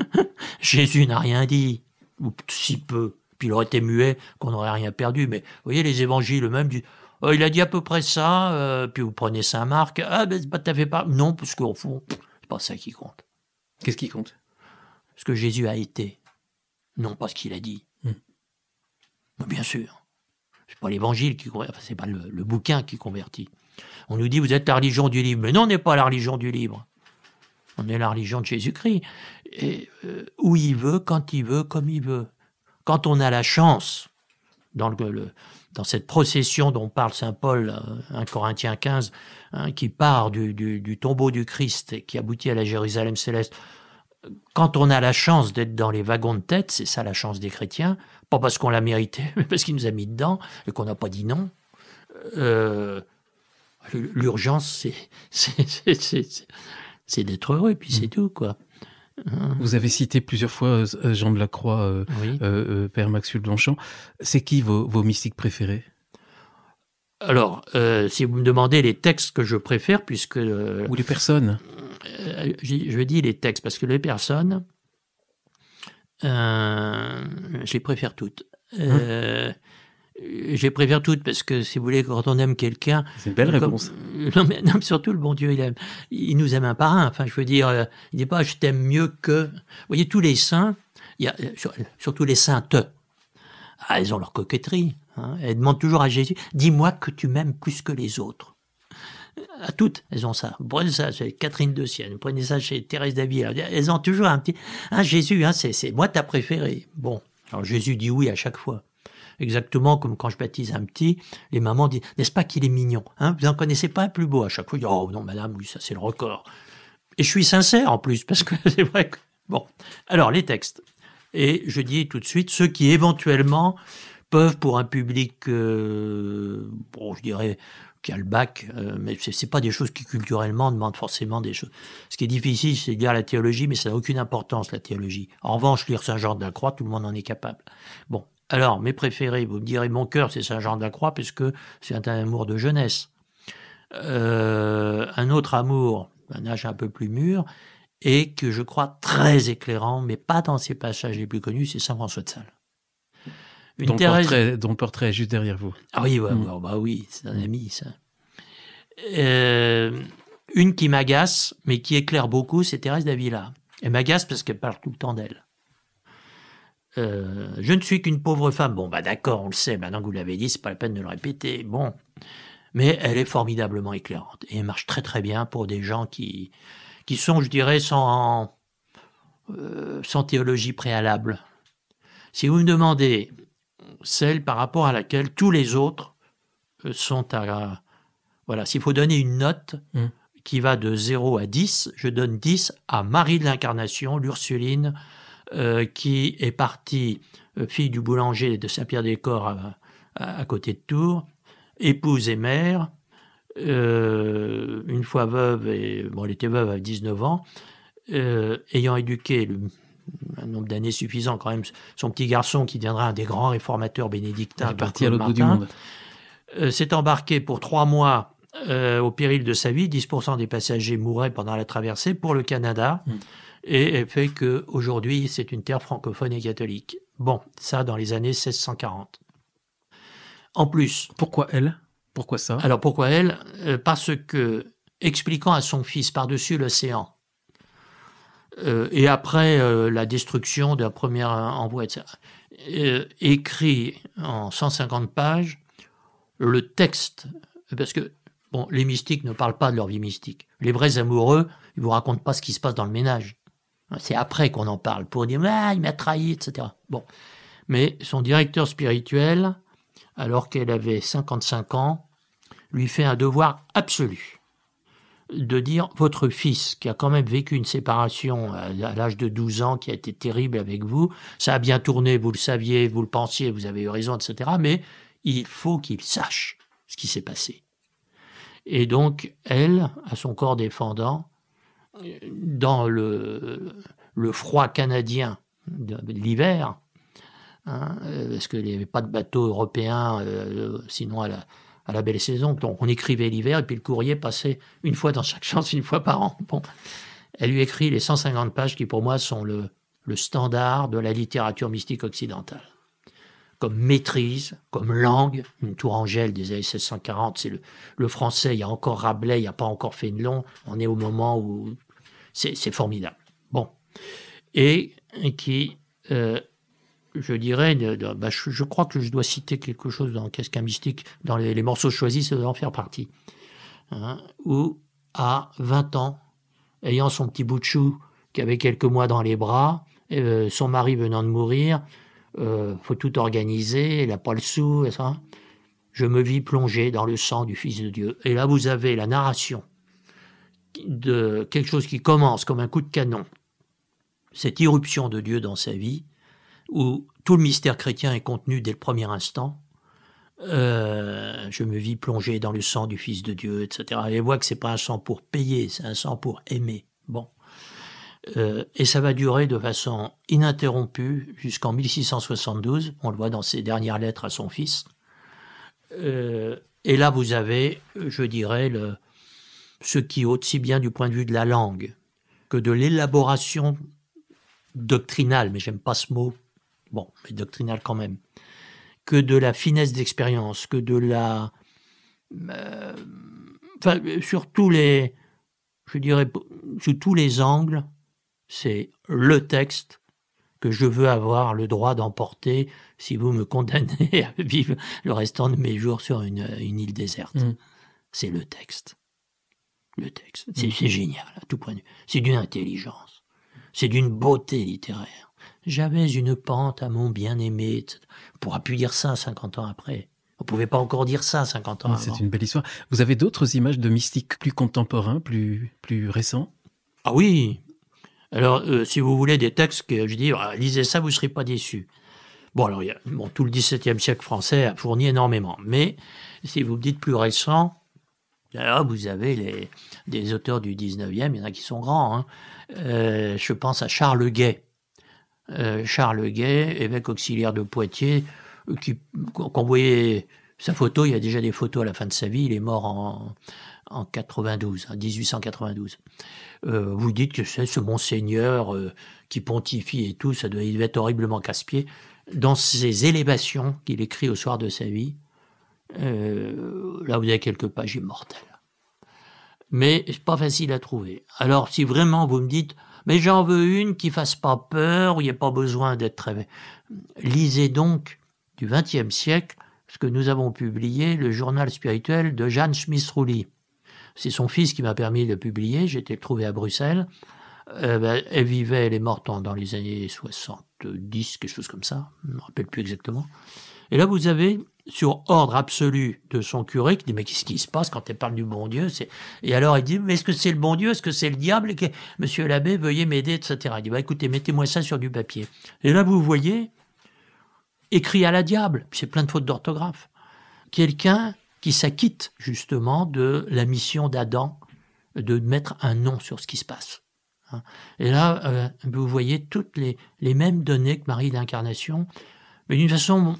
Hmm. <laughs> Jésus n'a rien dit, ou si peu. Puis il aurait été muet, qu'on n'aurait rien perdu. Mais vous voyez, les évangiles eux-mêmes disent oh, il a dit à peu près ça, euh, puis vous prenez Saint-Marc, ah ben t'as fait pas. Non, parce qu'au fond, c'est pas ça qui compte. Qu'est-ce qui compte Ce que Jésus a été, non pas ce qu'il a dit. Mais hmm. Bien sûr c'est pas l'évangile qui convertit, ce c'est pas le, bouquin qui convertit. On nous dit vous êtes la religion du livre, mais non, on n'est pas la religion du livre. On est la religion de Jésus-Christ, et euh, où il veut, quand il veut, comme il veut. Quand on a la chance, dans le, dans cette procession dont parle saint Paul, 1 euh, Corinthiens 15, hein, qui part du, du, tombeau du Christ et qui aboutit à la Jérusalem céleste, quand on a la chance d'être dans les wagons de tête, c'est ça la chance des chrétiens, pas parce qu'on l'a mérité, <laughs> mais parce qu'il nous a mis dedans et qu'on n'a pas dit non. Euh, l'urgence, <laughs> c'est d'être heureux, Et puis c'est mmh. tout, quoi. Hein. Vous avez cité plusieurs fois euh, Jean de la Croix, euh, Père Maxime Blanchamp. C'est qui vos, vos, mystiques préférés Alors, si vous me demandez les textes que je préfère, puisque... Ou les personnes euh, je dis les textes parce que les personnes, euh, je les préfère toutes. Hein euh, je les préfère toutes parce que si vous voulez, quand on aime quelqu'un, c'est une belle réponse. <laughs> Non mais, surtout le bon Dieu, il, aime, il nous aime un par Enfin, je veux dire, il dit pas je t'aime mieux que. Vous voyez, tous les saints, il y surtout les saintes, ah, elles ont leur coquetterie. Hein. elles demandent toujours à Jésus, dis-moi que tu m'aimes plus que les autres à toutes, elles ont ça. Prenez ça chez Catherine de Sienne, prenez ça chez Thérèse d'Avila. Elles ont toujours un petit. Ah, Jésus, hein, c'est moi ta préférée. Bon, alors Jésus dit oui à chaque fois. Exactement comme quand je baptise un petit, les mamans disent N'est-ce pas qu'il est mignon hein? Vous n'en connaissez pas un plus beau à chaque fois. oh non, madame, oui, ça c'est le record. Et je suis sincère en plus, parce que <laughs> c'est vrai que. Bon, alors les textes. Et je dis tout de suite ceux qui éventuellement peuvent, pour un public, euh, bon, je dirais, qui a le bac, euh, mais ce n'est pas des choses qui culturellement demandent forcément des choses. Ce qui est difficile, c'est de lire la théologie, mais ça n'a aucune importance, la théologie. En revanche, lire Saint-Jean de la Croix, tout le monde en est capable. Bon, alors, mes préférés, vous me direz, mon cœur, c'est Saint-Jean de la Croix, puisque c'est un amour de jeunesse. Euh, un autre amour, un âge un peu plus mûr, et que je crois très éclairant, mais pas dans ses passages les plus connus, c'est Saint François de Sales dont le portrait, portrait est juste derrière vous. Ah oui, mm. bah oui, c'est un mm. ami, ça. Euh, une qui m'agace, mais qui éclaire beaucoup, c'est Thérèse Davila. Elle m'agace parce qu'elle parle tout le temps d'elle. Euh, je ne suis qu'une pauvre femme. Bon, bah d'accord, on le sait, maintenant que vous l'avez dit, c'est pas la peine de le répéter. Bon. Mais elle est formidablement éclairante et elle marche très très bien pour des gens qui, qui sont, je dirais, sans, euh, sans théologie préalable. Si vous me demandez celle par rapport à laquelle tous les autres euh, sont à... Voilà, s'il faut donner une note mmh. qui va de 0 à 10, je donne 10 à Marie de l'Incarnation, l'Ursuline, euh, qui est partie euh, fille du boulanger de Saint-Pierre-des-Corps à, côté de Tours, épouse et mère, une fois veuve, et, bon, elle était veuve à 19 ans, ayant éduqué le un nombre d'années suffisant quand même, son petit garçon qui deviendra un des grands réformateurs bénédictins. parti à l'autre bout du monde. Euh, s'est embarqué pour trois mois euh, au péril de sa vie. 10% des passagers mouraient pendant la traversée pour le Canada. Hmm. Et, et fait aujourd'hui c'est une terre francophone et catholique. Bon, ça dans les années 1640. En plus. Pourquoi elle Pourquoi ça Alors pourquoi elle euh, Parce que, expliquant à son fils par-dessus l'océan euh, et après euh, la destruction de la première euh, envoi, écrit en 150 pages le texte, parce que bon, les mystiques ne parlent pas de leur vie mystique. Les vrais amoureux, ils vous racontent pas ce qui se passe dans le ménage. C'est après qu'on en parle pour dire ah, il m'a trahi, etc. Bon, mais son directeur spirituel, alors qu'elle avait 55 ans, lui fait un devoir absolu de dire votre fils, qui a quand même vécu une séparation euh, à l'âge de 12 ans, qui a été terrible avec vous, ça a bien tourné, vous le saviez, vous le pensiez, vous avez eu raison, etc. Mais il faut qu'il sache ce qui s'est passé. Et donc, elle, à son corps défendant, dans le, le froid canadien de l'hiver, hein, euh, parce qu'il n'y avait pas de bateau européen, euh, sinon elle la belle saison. Donc on écrivait l'hiver et puis le courrier passait une fois dans chaque <laughs> chance, une fois par an. Bon. Elle lui écrit les 150 pages qui pour moi sont le, le standard de la littérature mystique occidentale. Comme maîtrise, comme langue, une tourangelle des années 1640, c'est le, français, il y a encore Rabelais, il n'y a pas encore Fénelon, on est au moment où c'est formidable. Bon. Et qui euh, je dirais, bah, je, crois que je dois citer quelque chose dans Qu'est-ce qu'un mystique Dans les, morceaux choisis, ça doit en faire partie. Ou hein, où, à 20 ans, ayant son petit bout de chou qui avait quelques mois dans les bras, euh, son mari venant de mourir, il euh, faut tout organiser, elle n'a pas le sou, Je me vis plongé dans le sang du Fils de Dieu. Et là, vous avez la narration de quelque chose qui commence comme un coup de canon, cette irruption de Dieu dans sa vie, où tout le mystère chrétien est contenu dès le premier instant. Euh, je me vis plongé dans le sang du Fils de Dieu, etc. Et voit que c'est pas un sang pour payer, c'est un sang pour aimer. Bon. Euh, et ça va durer de façon ininterrompue jusqu'en 1672. On le voit dans ses dernières lettres à son fils. Euh, et là, vous avez, je dirais, le, ce qui ôte si bien du point de vue de la langue que de l'élaboration doctrinale, mais j'aime pas ce mot bon, mais doctrinal quand même, que de la finesse d'expérience, que de la... Euh, enfin, sur tous les... Je dirais, sous tous les angles, c'est le texte que je veux avoir le droit d'emporter si vous me condamnez <laughs> à vivre le restant de mes jours sur une, île déserte. Mm. C'est le texte. Le texte. Mm. C'est génial, à tout point de vue. C'est d'une intelligence. C'est d'une beauté littéraire. J'avais une pente à mon bien-aimé. On pourra plus dire ça 50 ans après. On pouvait pas encore dire ça 50 ans C'est une belle histoire. Vous avez d'autres images de mystiques plus contemporains, plus, plus récents Ah oui Alors, euh, si vous voulez des textes que je dis, ah, lisez ça, vous serez pas déçus. Bon, alors, bon, tout le XVIIe siècle français a fourni énormément. Mais si vous me dites plus récent, vous avez les, des auteurs du XIXe, il y en a qui sont grands. Hein. Euh, je pense à Charles Gay euh, Charles Gay, évêque auxiliaire de Poitiers, qu'on voyait sa photo, il y a déjà des photos à la fin de sa vie, il est mort en, 1892. Hein, euh, vous dites que c'est ce monseigneur euh, qui pontifie et tout, ça doit, il devait être horriblement casse-pied. Dans ses élévations qu'il écrit au soir de sa vie, euh, là vous avez quelques pages immortelles. Mais c'est pas facile à trouver. Alors si vraiment vous me dites, mais j'en veux une qui fasse pas peur, où il n'y ait pas besoin d'être très... Lisez donc du XXe siècle ce que nous avons publié, le journal spirituel de Jeanne Smith rouli C'est son fils qui m'a permis de le publier, j'étais trouvé à Bruxelles. Euh, ben, elle vivait, elle est morte dans les années 70, quelque chose comme ça, je ne me rappelle plus exactement. Et là, vous avez sur ordre absolu de son curé, qui dit mais qu'est-ce qui se passe quand elle parle du bon Dieu Et alors il dit mais est-ce que c'est le bon Dieu Est-ce que c'est le diable que Monsieur l'abbé, veuillez m'aider, etc. Il dit bah, écoutez, mettez-moi ça sur du papier. Et là vous voyez, écrit à la diable, c'est plein de fautes d'orthographe, quelqu'un qui s'acquitte justement de la mission d'Adam de mettre un nom sur ce qui se passe. Hein. Et là, euh, vous voyez toutes les, les mêmes données que Marie d'incarnation, mais d'une façon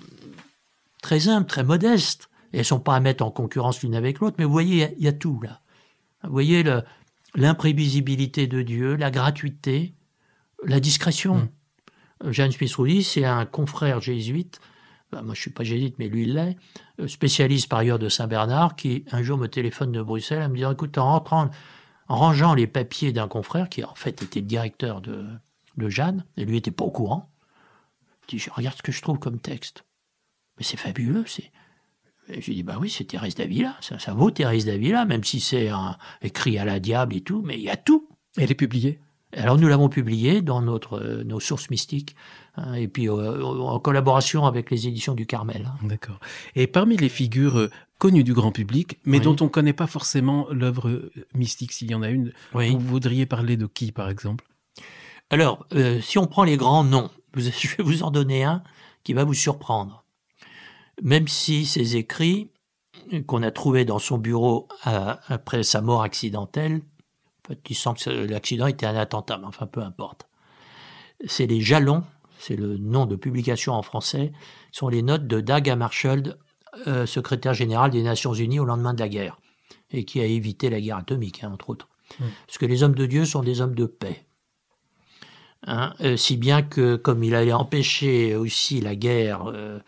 très humble, très modestes, et elles ne sont pas à mettre en concurrence l'une avec l'autre, mais vous voyez, il y, a tout là. Vous voyez l'imprévisibilité de Dieu, la gratuité, la discrétion. Mmh. Euh, Jeanne smith c'est un confrère jésuite, bah, moi je ne suis pas jésuite, mais lui il l'est, euh, spécialiste par ailleurs de Saint-Bernard, qui un jour me téléphone de Bruxelles en me disant, écoute, en rentrant, rangeant les papiers d'un confrère qui en fait était le directeur de, de Jeanne, et lui était pas au courant, je dis, regarde ce que je trouve comme texte c'est fabuleux, c'est. J'ai dit, bah oui, c'est Thérèse d'Avila, ça, vaut Thérèse d'Avila, même si c'est écrit à la diable et tout, mais il y a tout. Elle est publiée alors nous l'avons publiée dans notre, euh, nos sources mystiques, hein, et puis euh, en collaboration avec les éditions du Carmel. Hein. D'accord. Et parmi les figures euh, connues du grand public, mais dont on ne connaît pas forcément l'œuvre mystique, s'il y en a une, vous voudriez parler de qui, par exemple Alors, si on prend les grands noms, <laughs> je vais vous en donner un qui va vous surprendre même si ces écrits, qu'on a trouvés dans son bureau euh, après sa mort accidentelle, il semble que l'accident était un attentat, mais enfin peu importe. C'est les jalons, c'est le nom de publication en français, sont les notes de Dag Hammarskjöld, euh, secrétaire général des Nations Unies au lendemain de la guerre, et qui a évité la guerre atomique, hein, entre autres. Mmh. Parce que les hommes de Dieu sont des hommes de paix. Hein, euh, si bien que, comme il avait empêché aussi la guerre euh,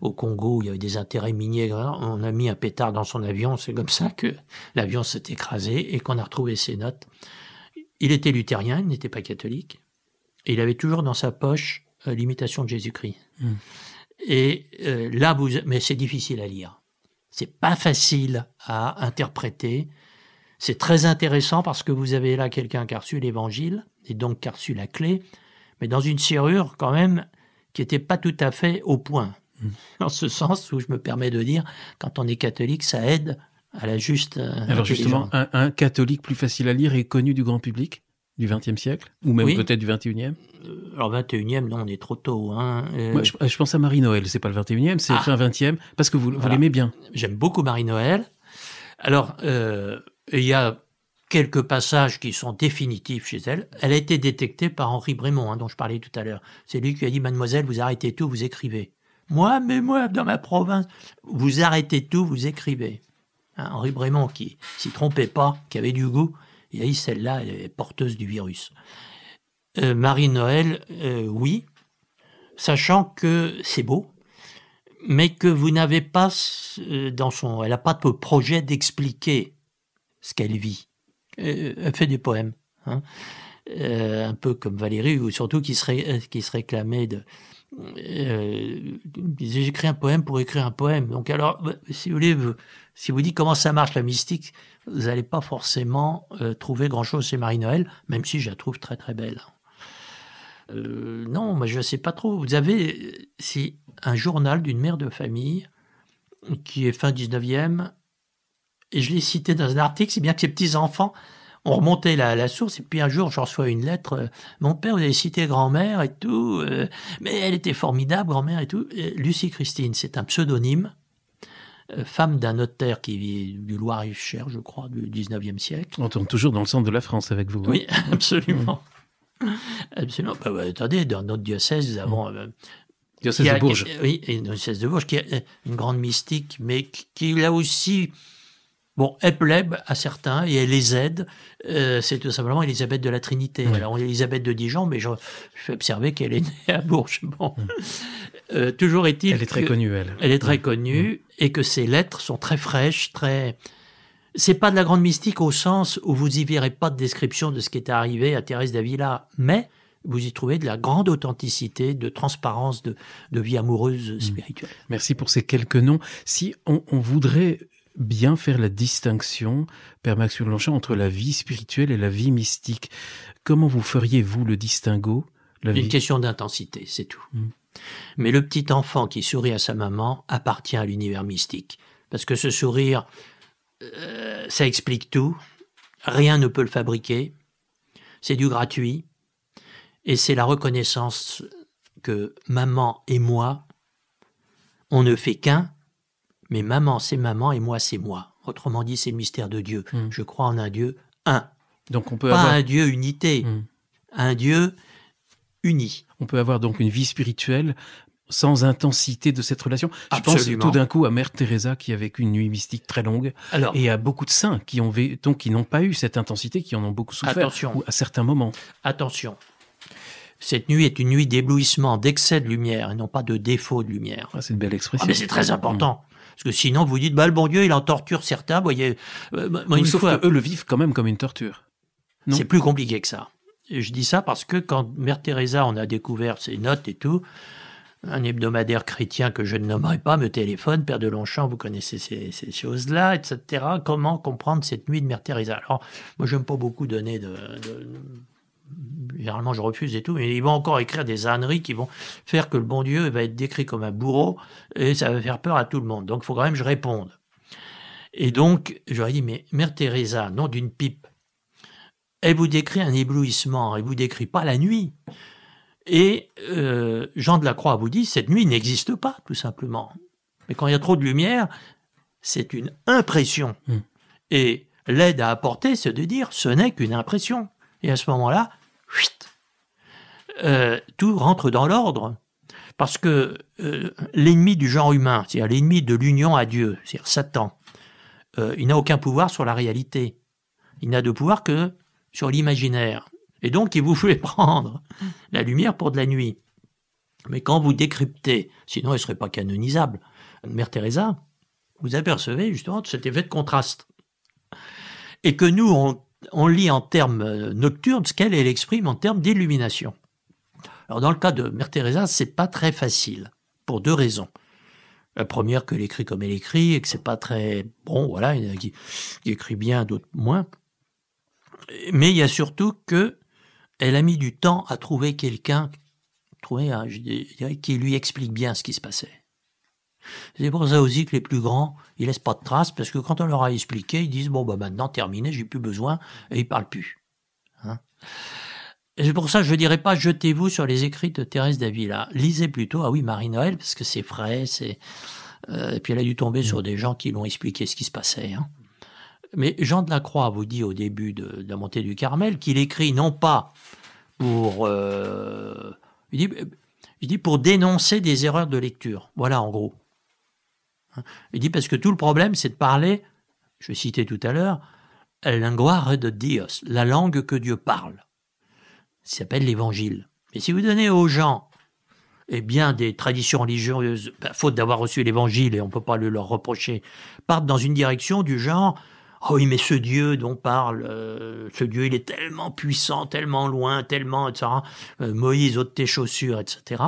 au Congo, il y avait des intérêts miniers, on a mis un pétard dans son avion, c'est comme ça que l'avion s'est écrasé et qu'on a retrouvé ses notes. Il était luthérien, il n'était pas catholique, et il avait toujours dans sa poche euh, l'imitation de Jésus-Christ. Hmm. Et là, vous... mais c'est difficile à lire. C'est pas facile à interpréter. C'est très intéressant parce que vous avez là quelqu'un qui a reçu l'évangile, et donc reçu la clé, mais dans une serrure quand même qui n'était pas tout à fait au point. Mm. En ce sens où je me permets de dire, quand on est catholique, ça aide à la juste. Euh, alors justement, un, catholique plus facile à lire et connu du grand public du XXe siècle Ou même peut-être du XXIe euh, Alors XXIe, non, on est trop tôt. Hein, euh. je, pense à Marie-Noël, c'est pas le XXIe, c'est un ah. XXe, parce que vous, l'aimez bien. J'aime beaucoup Marie-Noël. Alors, il y a quelques passages qui sont définitifs chez elle. Elle a été détectée par Henri Brémont, hein, dont je parlais tout à l'heure. C'est lui qui a dit Mademoiselle, vous arrêtez tout, vous écrivez. Moi, mais moi, dans ma province, vous arrêtez tout, vous écrivez. Hein, Henri Brémont, qui s'y trompait pas, qui avait du goût, il a dit Celle-là, elle est porteuse du virus. Euh, Marie-Noël, euh, oui, sachant que c'est beau, mais que vous n'avez pas euh, dans son. Elle n'a pas de projet d'expliquer ce qu'elle vit. Euh, fait des poèmes. Hein. Euh, un peu comme Valérie, ou surtout qui se, euh, qui réclamait de, j'ai un poème pour écrire un poème. Donc alors, bah, si vous voulez, si vous dites comment ça marche la mystique, vous n'allez pas forcément trouver grand-chose chez Marie-Noël, même si je la trouve très très belle. non, moi je ne sais pas trop. Vous avez si un journal d'une mère de famille qui est fin 19e et je l'ai cité dans un article, c'est bien que ses petits-enfants ont remonté la, la, source, et puis un jour, je reçois une lettre, euh, mon père, vous avez cité grand-mère et tout, euh, mais elle était formidable, grand-mère et tout. Lucie Christine, c'est un pseudonyme, euh, femme d'un notaire qui vit du Loir-et-Cher, je crois, du 19e siècle. On tourne toujours dans le centre de la France avec vous. Hein. Oui, <laughs> absolument. absolument. Bah, bah, attendez, dans notre diocèse, nous avons Diocèse de Bourges. oui, diocèse de Bourges, qui est une grande mystique, mais qui, là aussi Bon, elle plèbe à certains et elle les aide. Euh, c'est tout simplement Elisabeth de la Trinité. Alors, Elisabeth de Dijon, mais je, fais observer qu'elle est née à Bourges. <laughs> Bon. Mm. Euh, toujours est-il. Elle est très connue, elle. Elle est très mm. connue mm. et que ses lettres sont très fraîches, très. C'est pas de la grande mystique au sens où vous y verrez pas de description de ce qui est arrivé à Thérèse d'Avila, mais vous y trouvez de la grande authenticité, de transparence, de, de vie amoureuse spirituelle. Merci pour ces quelques noms. Si on, on voudrait bien faire la distinction, Père Maxime Blanchard, entre la vie spirituelle et la vie mystique. Comment vous feriez-vous le distinguo la Une question d'intensité, c'est tout. Mmh. Mais le petit enfant qui sourit à sa maman appartient à l'univers mystique. Parce que ce sourire, euh, ça explique tout. Rien ne peut le fabriquer. C'est du gratuit. Et c'est la reconnaissance que maman et moi, on ne fait qu'un mais maman c'est maman et moi c'est moi. Autrement dit, c'est le mystère de Dieu. Hmm. Je crois en un Dieu un. Donc on peut avoir... un Dieu unité, hmm. un Dieu uni. On peut avoir donc une vie spirituelle sans intensité de cette relation. Je pense tout d'un coup à Mère Teresa qui a vécu une nuit mystique très longue et à beaucoup de saints qui ont donc qui n'ont pas eu cette intensité, qui en ont beaucoup souffert à certains moments. Attention. Cette nuit est une nuit d'éblouissement, d'excès de lumière et non pas de défaut de lumière. Ah, c'est une belle expression. Ah, mais c'est très important. Hmm. Parce que sinon, vous dites, bah, le bon Dieu, il en torture certains, voyez. Euh, sauf eux le vivent quand même comme une torture. C'est plus compliqué que ça. je dis ça parce que quand Mère Teresa, on a découvert ses notes et tout, un hebdomadaire chrétien que je ne nommerai pas me téléphone, Père de Longchamp, vous connaissez ces, choses-là, etc. Comment comprendre cette nuit de Mère Teresa Alors, moi, je n'aime pas beaucoup donner de, généralement je refuse et tout, mais ils vont encore écrire des âneries qui vont faire que le bon Dieu va être décrit comme un bourreau et ça va faire peur à tout le monde. Donc il faut quand même que je réponde. Et donc, je ai dit, mais Mère Teresa, nom d'une pipe, elle vous décrit un éblouissement, elle vous décrit pas la nuit. Et euh, Jean de la Croix vous dit, cette nuit n'existe pas, tout simplement. Mais quand il y a trop de lumière, c'est une impression. Hmm. Et l'aide à apporter, c'est de dire, ce n'est qu'une impression. Et à ce moment-là, euh, tout rentre dans l'ordre. Parce que euh, l'ennemi du genre humain, c'est-à-dire l'ennemi de l'union à Dieu, c'est-à-dire Satan, euh, il n'a aucun pouvoir sur la réalité. Il n'a de pouvoir que sur l'imaginaire. Et donc, il vous fait <laughs> prendre la lumière pour de la nuit. Mais quand vous décryptez, sinon il ne serait pas canonisable, Mère Teresa, vous apercevez justement cet effet de contraste. Et que nous, on on lit en termes euh, nocturnes ce qu'elle exprime en termes d'illumination. Alors dans le cas de Mère Teresa, c'est pas très facile pour deux raisons. La première, qu'elle écrit comme elle écrit et que c'est pas très bon, voilà, il y en a qui, écrit bien, d'autres moins. Mais il y a surtout que elle a mis du temps à trouver quelqu'un, trouver, qui lui explique bien ce qui se passait. C'est pour ça aussi que les plus grands, ils laissent pas de traces, parce que quand on leur a expliqué, ils disent bon bah maintenant terminé, j'ai plus besoin, et ils parlent plus. Hein. c'est pour ça que je ne dirais pas jetez-vous sur les écrits de Thérèse d'Avila. Lisez plutôt, ah oui, Marie-Noël, parce que c'est frais c'est. Euh, et puis elle a dû tomber sur des gens qui l'ont expliqué ce qui se passait. Hein. Mais Jean de la Croix vous dit au début de, la montée du Carmel qu'il écrit non pas pour. Euh, il dit pour dénoncer des erreurs de lecture. Voilà, en gros. Hein. Il dit parce que tout le problème, c'est de parler, je citais tout à l'heure, lingua de Dios, la langue que Dieu parle. Ça s'appelle l'évangile. Mais si vous donnez aux gens eh bien, des traditions religieuses, ben, faute d'avoir reçu l'évangile, et on ne peut pas le leur reprocher, partent dans une direction du genre Oh oui, mais ce Dieu dont parle, euh, ce Dieu, il est tellement puissant, tellement loin, tellement, etc. Euh, Moïse, ôte tes chaussures, etc.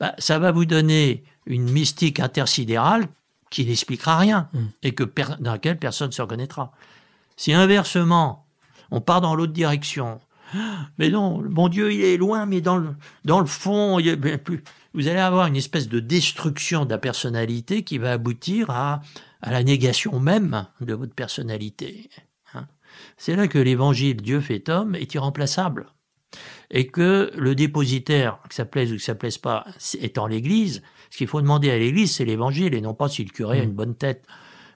Ben, ça va vous donner une mystique intersidérale qui n'expliquera rien hmm. et que dans laquelle personne ne se reconnaîtra. Si inversement, on part dans l'autre direction, <gasps> mais non, mon Dieu, il est loin, mais dans le, dans le fond, il bien plus... vous allez avoir une espèce de destruction de la personnalité qui va aboutir à, la négation même de votre personnalité. Hein. C'est là que l'évangile Dieu fait homme est irremplaçable. Et que le dépositaire, que ça plaise ou que ça plaise pas, étant l'Église, ce qu'il faut demander à l'Église, c'est l'Évangile et non pas si le curé a mm. une bonne tête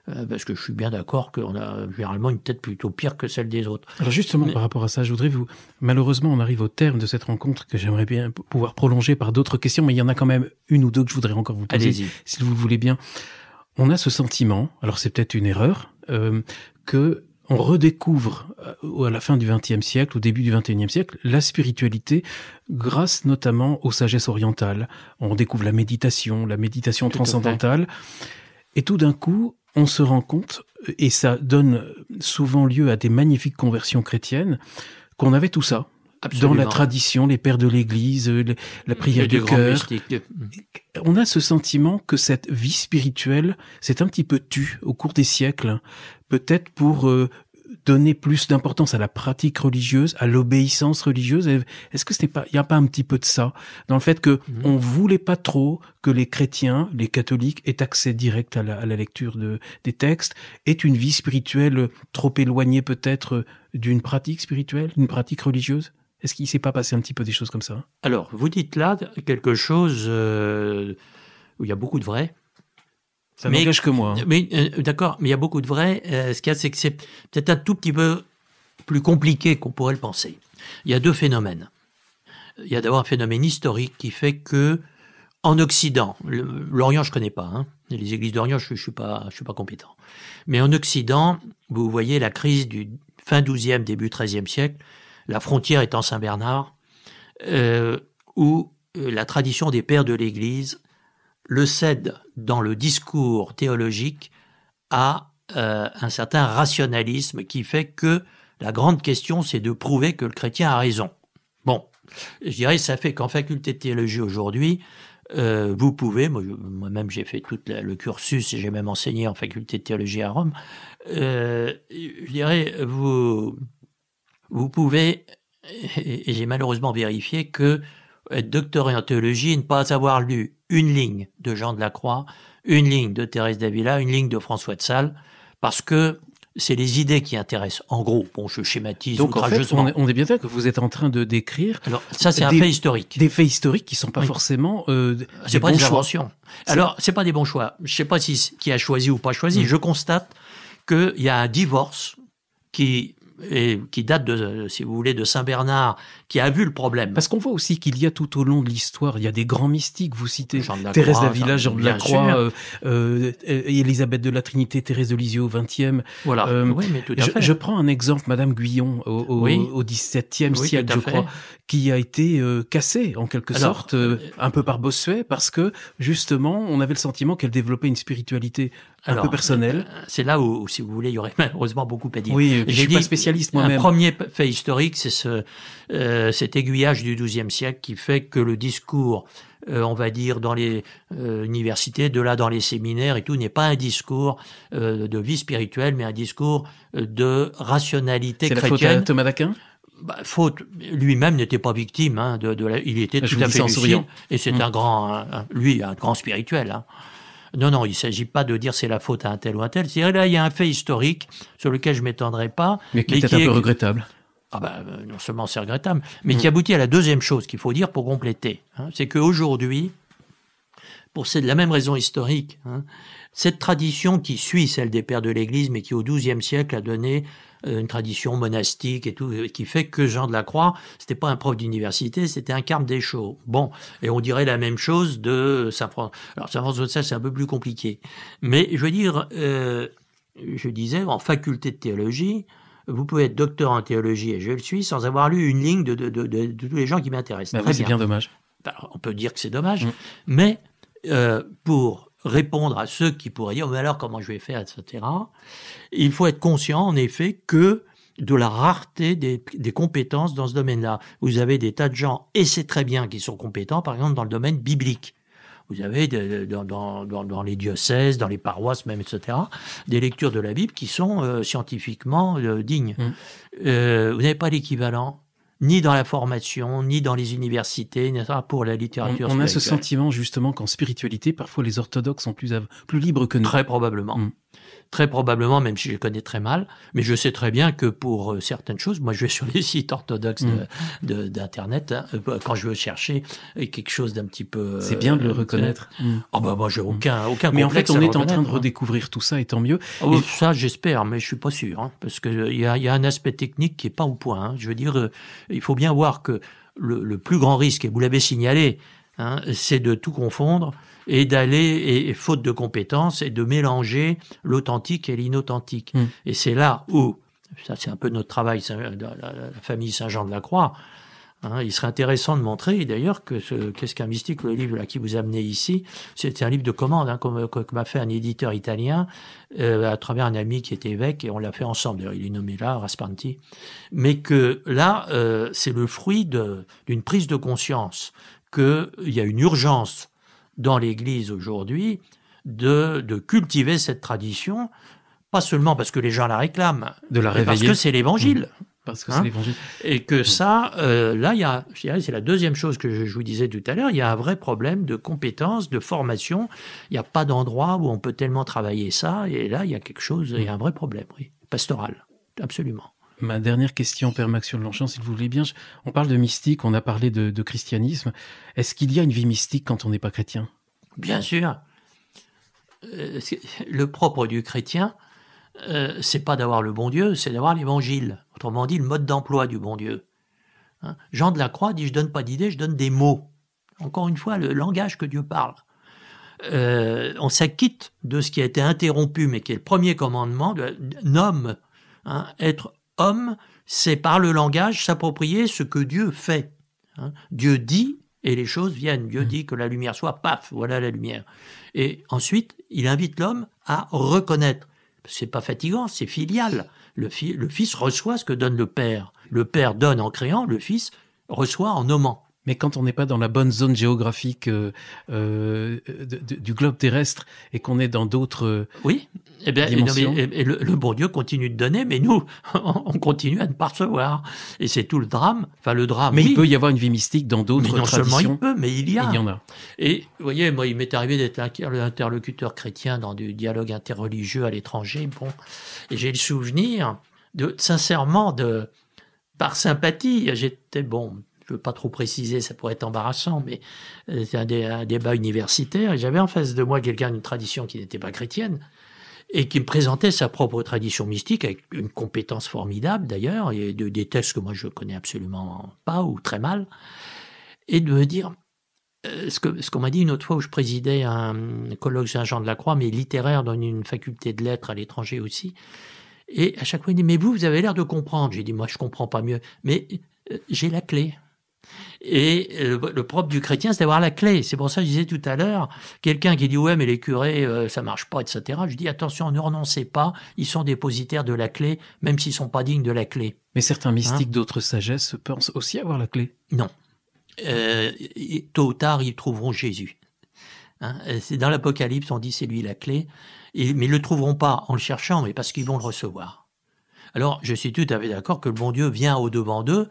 euh, parce que je suis bien d'accord qu'on a euh, généralement une tête plutôt pire que celle des autres. Alors justement, par rapport à ça, je voudrais vous... Malheureusement, on arrive au terme de cette rencontre que j'aimerais bien pouvoir prolonger par d'autres questions, mais il y en a quand même une ou deux que je voudrais encore vous poser, si vous le voulez bien. On a ce sentiment, alors c'est peut-être une erreur, euh, que on redécouvre euh, à la fin du XXe siècle, au début du XXIe siècle, la spiritualité grâce notamment aux sagesses orientales. On découvre la méditation, la méditation transcendantale. Et tout d'un coup, on se rend compte, euh, et ça donne souvent lieu à des magnifiques conversions chrétiennes, qu'on avait tout ça dans la tradition, les pères de l'Église, euh, la prière du cœur. On a ce sentiment que cette vie spirituelle s'est un petit peu tue au cours des siècles, peut-être pour euh, donner plus d'importance à la pratique religieuse, à l'obéissance religieuse. Est-ce que c'était pas, il n'y a pas un petit peu de ça dans le fait que mhm. on voulait pas trop que les chrétiens, les catholiques aient accès direct à la, lecture de, des textes, est une vie spirituelle trop éloignée peut-être euh, d'une pratique spirituelle, d'une pratique religieuse est-ce qu'il ne s'est pas passé un petit peu des choses comme ça Alors, vous dites là quelque chose euh, où il y a beaucoup de vrai. Ça n'engage que moi. Hein. Mais euh, d'accord, mais il y a beaucoup de vrai. Euh, ce qu'il y a, c'est que c'est peut-être un tout petit peu plus compliqué qu'on pourrait le penser. Il y a deux phénomènes. Il y a d'abord un phénomène historique qui fait que en Occident, l'Orient je ne connais pas, hein. les églises d'Orient je, ne suis pas, suis pas compétent. Mais en Occident, vous voyez la crise du fin 12e début 13e siècle la frontière étant Saint-Bernard, euh, où euh, la tradition des pères de l'Église le cède dans le discours théologique à euh, un certain rationalisme qui fait que la grande question, c'est de prouver que le chrétien a raison. Bon, je dirais, ça fait qu'en faculté de théologie aujourd'hui, vous pouvez, moi-même j'ai fait tout le cursus et j'ai même enseigné en faculté de théologie à Rome, je dirais, vous, vous pouvez, et j'ai malheureusement vérifié que être doctoré en théologie et ne pas avoir lu une ligne de Jean de la Croix, une ligne de Thérèse d'Avila, une ligne de François de Sales, parce que c'est les idées qui intéressent. En gros, bon, je schématise. Donc, en fait, on, est, bien sûr que vous êtes en train de décrire. Alors, ça, c'est un fait historique. Des faits historiques qui sont pas forcément. Euh, ah, c'est pas bons des inventions. Alors, c'est pas des bons choix. Je sais pas si qui a choisi ou pas choisi. Mm. Je constate qu'il y a un divorce qui et qui date de, si vous voulez, de Saint Bernard qui a vu le problème. Parce qu'on voit aussi qu'il y a tout au long de l'histoire, il y a des grands mystiques, vous citez Jean de Thérèse d'Avila, Jean de la Croix, euh, euh, Élisabeth de la Trinité, Thérèse de Lisieux au XXe. Voilà. Euh, mais je, prends un exemple, Madame Guyon au, XVIIe siècle, je crois, qui a été cassée en quelque sorte, un peu par Bossuet, parce que justement, on avait le sentiment qu'elle développait une spiritualité un peu personnelle. C'est là où, si vous voulez, il y aurait <laughs> malheureusement beaucoup à dire. Oui, je suis pas spécialiste moi-même. Un premier fait historique, c'est ce euh, cet aiguillage du XIIe siècle qui fait que le discours, euh, on va dire, dans les euh, universités, de là dans les séminaires et tout, n'est pas un discours de vie spirituelle, mais un discours de rationalité chrétienne. Thomas d'Aquin bah, faute, lui-même n'était pas victime hein, de, il était tout à fait lucide, et c'est mmh. un grand, lui, un grand spirituel. Hein. Non, non, il ne s'agit pas de dire c'est la faute à un tel ou un tel. cest là, il y a un fait historique sur lequel je m'étendrai pas. Mais qui est un peu regrettable ah ben, euh, non seulement c'est regrettable, mais mm. qui aboutit à la deuxième chose qu'il faut dire pour compléter, hein. c'est qu'aujourd'hui, pour c'est de la même raison historique, hein, cette tradition qui suit celle des pères de l'Église, mais qui au XIIe siècle a donné euh, une tradition monastique et tout, qui fait que Jean de la Croix, c'était pas un prof d'université, c'était un carme des chaux. Bon, et on dirait la même chose de Saint François. Alors Saint François de ça, c'est un peu plus compliqué, mais je veux dire, euh, je disais en faculté de théologie, vous pouvez être docteur en théologie, et je le suis, sans avoir lu une ligne de, tous les gens qui m'intéressent. Bah c'est bien dommage. Bah, on peut dire que c'est dommage, mm. mais euh, pour répondre à ceux qui pourraient dire, mais alors comment je vais faire, etc., il faut être conscient, en effet, que de la rareté des, des compétences dans ce domaine-là. Vous avez des tas de gens, et c'est très bien qu'ils sont compétents, par exemple, dans le domaine biblique. Vous avez dans, les diocèses, dans les paroisses même, etc., des lectures de la Bible qui sont euh, scientifiquement euh, dignes. Mm. Euh, vous n'avez pas l'équivalent ni dans la formation, ni dans les universités, ni pour la littérature. On, a ce sentiment justement qu'en spiritualité, parfois les orthodoxes sont plus, libres que nous. Très probablement. Mm très probablement, même si je les connais très mal, mais je sais très bien que pour euh, certaines choses, moi je vais <laughs> sur les sites orthodoxes mm. d'Internet hein, euh, quand je veux chercher euh, quelque chose d'un petit peu... C'est bien de le reconnaître. Mm. Ah ben bah moi j'ai mm. aucun, aucun... Mais en fait on est en train de hein. redécouvrir tout ça et tant mieux. Oh, et... Ça j'espère, mais je suis pas sûr, hein, parce qu'il y a, y a un aspect technique qui est pas au point. Je veux dire, il faut bien voir que le, plus grand risque, et vous l'avez signalé, c'est de tout confondre et d'aller, et, faute de compétences, et de mélanger l'authentique et l'inauthentique. Hmm. Et c'est là où, ça c'est un peu notre travail, euh, la famille Saint-Jean de la Croix, hein, il serait intéressant de montrer, d'ailleurs, que qu'est-ce qu'un mystique, le livre là, qui vous amenez ici, c'est un livre de commande hein, comme comme m'a fait un éditeur italien euh, à travers un ami qui était évêque et on l'a fait ensemble. D'ailleurs, il est nommé là Raspanti, mais que là, euh, c'est le fruit d'une prise de conscience qu'il y a une urgence dans l'Église aujourd'hui de, cultiver cette tradition, pas seulement parce que les gens la réclament, de la mais parce que c'est l'Évangile. Mmh. Parce que hein Et que mmh. ça, euh, là, il y c'est la deuxième chose que je, vous disais tout à l'heure, il y a un vrai problème de compétences, de formation. Il n'y a pas d'endroit où on peut tellement travailler ça. Et là, il y a quelque chose, il y a un vrai problème, oui, pastoral, absolument. Ma dernière question, Père Maxime Longchamp, si vous voulez bien. On parle de mystique, on a parlé de, christianisme. Est-ce qu'il y a une vie mystique quand on n'est pas chrétien Bien sûr. Euh, le propre du chrétien, euh, c'est pas d'avoir le bon Dieu, c'est d'avoir l'évangile. Autrement dit, le mode d'emploi du bon Dieu. Hein Jean de la Croix dit Je donne pas d'idées, je donne des mots. Encore une fois, le langage que Dieu parle. Euh, on s'acquitte de ce qui a été interrompu, mais qui est le premier commandement, de, nomme, hein, être homme, c'est par le langage s'approprier ce que Dieu fait. Hein. Dieu dit et les choses viennent. Dieu hmm. dit que la lumière soit, paf, voilà la lumière. Et ensuite, il invite l'homme à reconnaître. C'est pas fatigant, c'est filial. le, fils reçoit ce que donne le père. Le père donne en créant, le fils reçoit en nommant mais quand on n'est pas dans la bonne zone géographique euh, euh, du globe terrestre et qu'on est dans d'autres euh, oui, eh bien, eh eh, et, le, bon Dieu continue de donner, mais nous, <laughs> on, continue à ne pas recevoir. Et c'est tout le drame. Enfin, le drame. Mais il peut y avoir une vie mystique dans d'autres traditions. Non seulement il peut, mais il y a. Il y en a. Et vous voyez, moi, il m'est arrivé d'être interlocuteur chrétien dans du dialogue interreligieux à l'étranger. Bon, et j'ai le souvenir de sincèrement de par sympathie, j'étais bon, je ne peux pas trop préciser, ça pourrait être embarrassant, mais euh, c'est un, débat universitaire. Et j'avais en face de moi quelqu'un d'une tradition qui n'était pas chrétienne et qui me présentait sa propre tradition mystique avec une compétence formidable d'ailleurs et des textes que moi je connais absolument pas ou très mal, et de me dire euh, ce qu'on m'a dit une autre fois où je présidais un colloque Saint-Jean de la Croix, mais littéraire dans une faculté de lettres à l'étranger aussi. Et à chaque fois, il dit, mais vous, vous avez l'air de comprendre. J'ai dit, moi, je comprends pas mieux. Mais euh, j'ai la clé. Et euh, le propre du chrétien, c'est d'avoir la clé. C'est pour ça que je disais tout à l'heure, quelqu'un qui dit ouais mais les curés euh, ça marche pas, etc. Je dis attention, ne renoncez pas. Ils sont dépositaires de la clé, même s'ils sont pas dignes de la clé. Mais certains hein mystiques d'autres sagesses pensent aussi avoir la clé. Non. Euh, tôt ou tard, ils trouveront Jésus. Hein? dans l'Apocalypse, on dit c'est lui la clé, Et, mais ils le trouveront pas en le cherchant, mais parce qu'ils vont le recevoir. Alors, je suis tout à fait d'accord que le bon Dieu vient au devant d'eux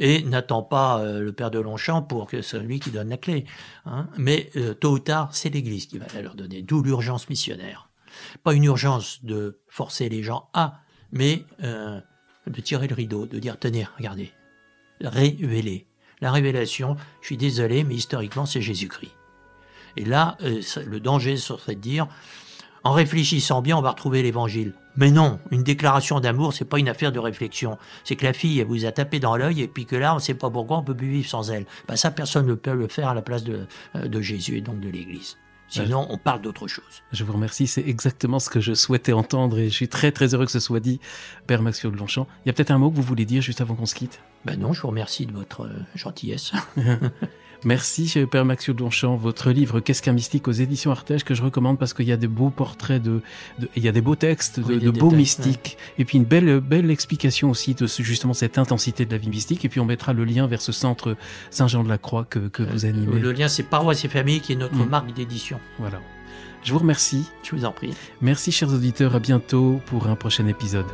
et n'attend pas euh, le père de Longchamp pour que c'est lui qui donne la clé. Hein. Mais euh, tôt ou tard, c'est l'Église qui va la leur donner, d'où l'urgence missionnaire. Pas une urgence de forcer les gens à, mais euh, de tirer le rideau, de dire tenez, regardez, révélez. La révélation, je suis désolé, mais historiquement, c'est Jésus-Christ. Et là, le danger, ce serait de dire en réfléchissant bien, on va retrouver l'évangile. Mais non, une déclaration d'amour, c'est pas une affaire de réflexion. C'est que la fille, elle vous a tapé dans l'œil et puis que là, on sait pas pourquoi on peut plus vivre sans elle. Ben ça, personne ne peut le faire à la place de, euh, Jésus et donc de l'Église. Sinon, euh, on parle d'autre chose. Je vous remercie, c'est exactement ce que je souhaitais entendre et je suis très très heureux que ce soit dit, Père Maxime Longchamp. Il y a peut-être un mot que vous voulez dire juste avant qu'on se quitte Ben non, je vous remercie de votre euh, gentillesse. <laughs> Merci, Père Maxio Donchamp. Votre livre Qu'est-ce qu'un mystique aux éditions Artege que je recommande parce qu'il y a des beaux portraits de, il y a des beaux textes de, beaux mystiques et puis une belle, belle explication aussi de justement cette intensité de la vie mystique. Et puis on mettra le lien vers ce centre Saint-Jean de la Croix que, que vous animez. Le lien, c'est Paroisse et Famille qui est notre mm. marque d'édition. Voilà. Je vous remercie. Je vous en prie. Merci, chers auditeurs. À bientôt pour un prochain épisode.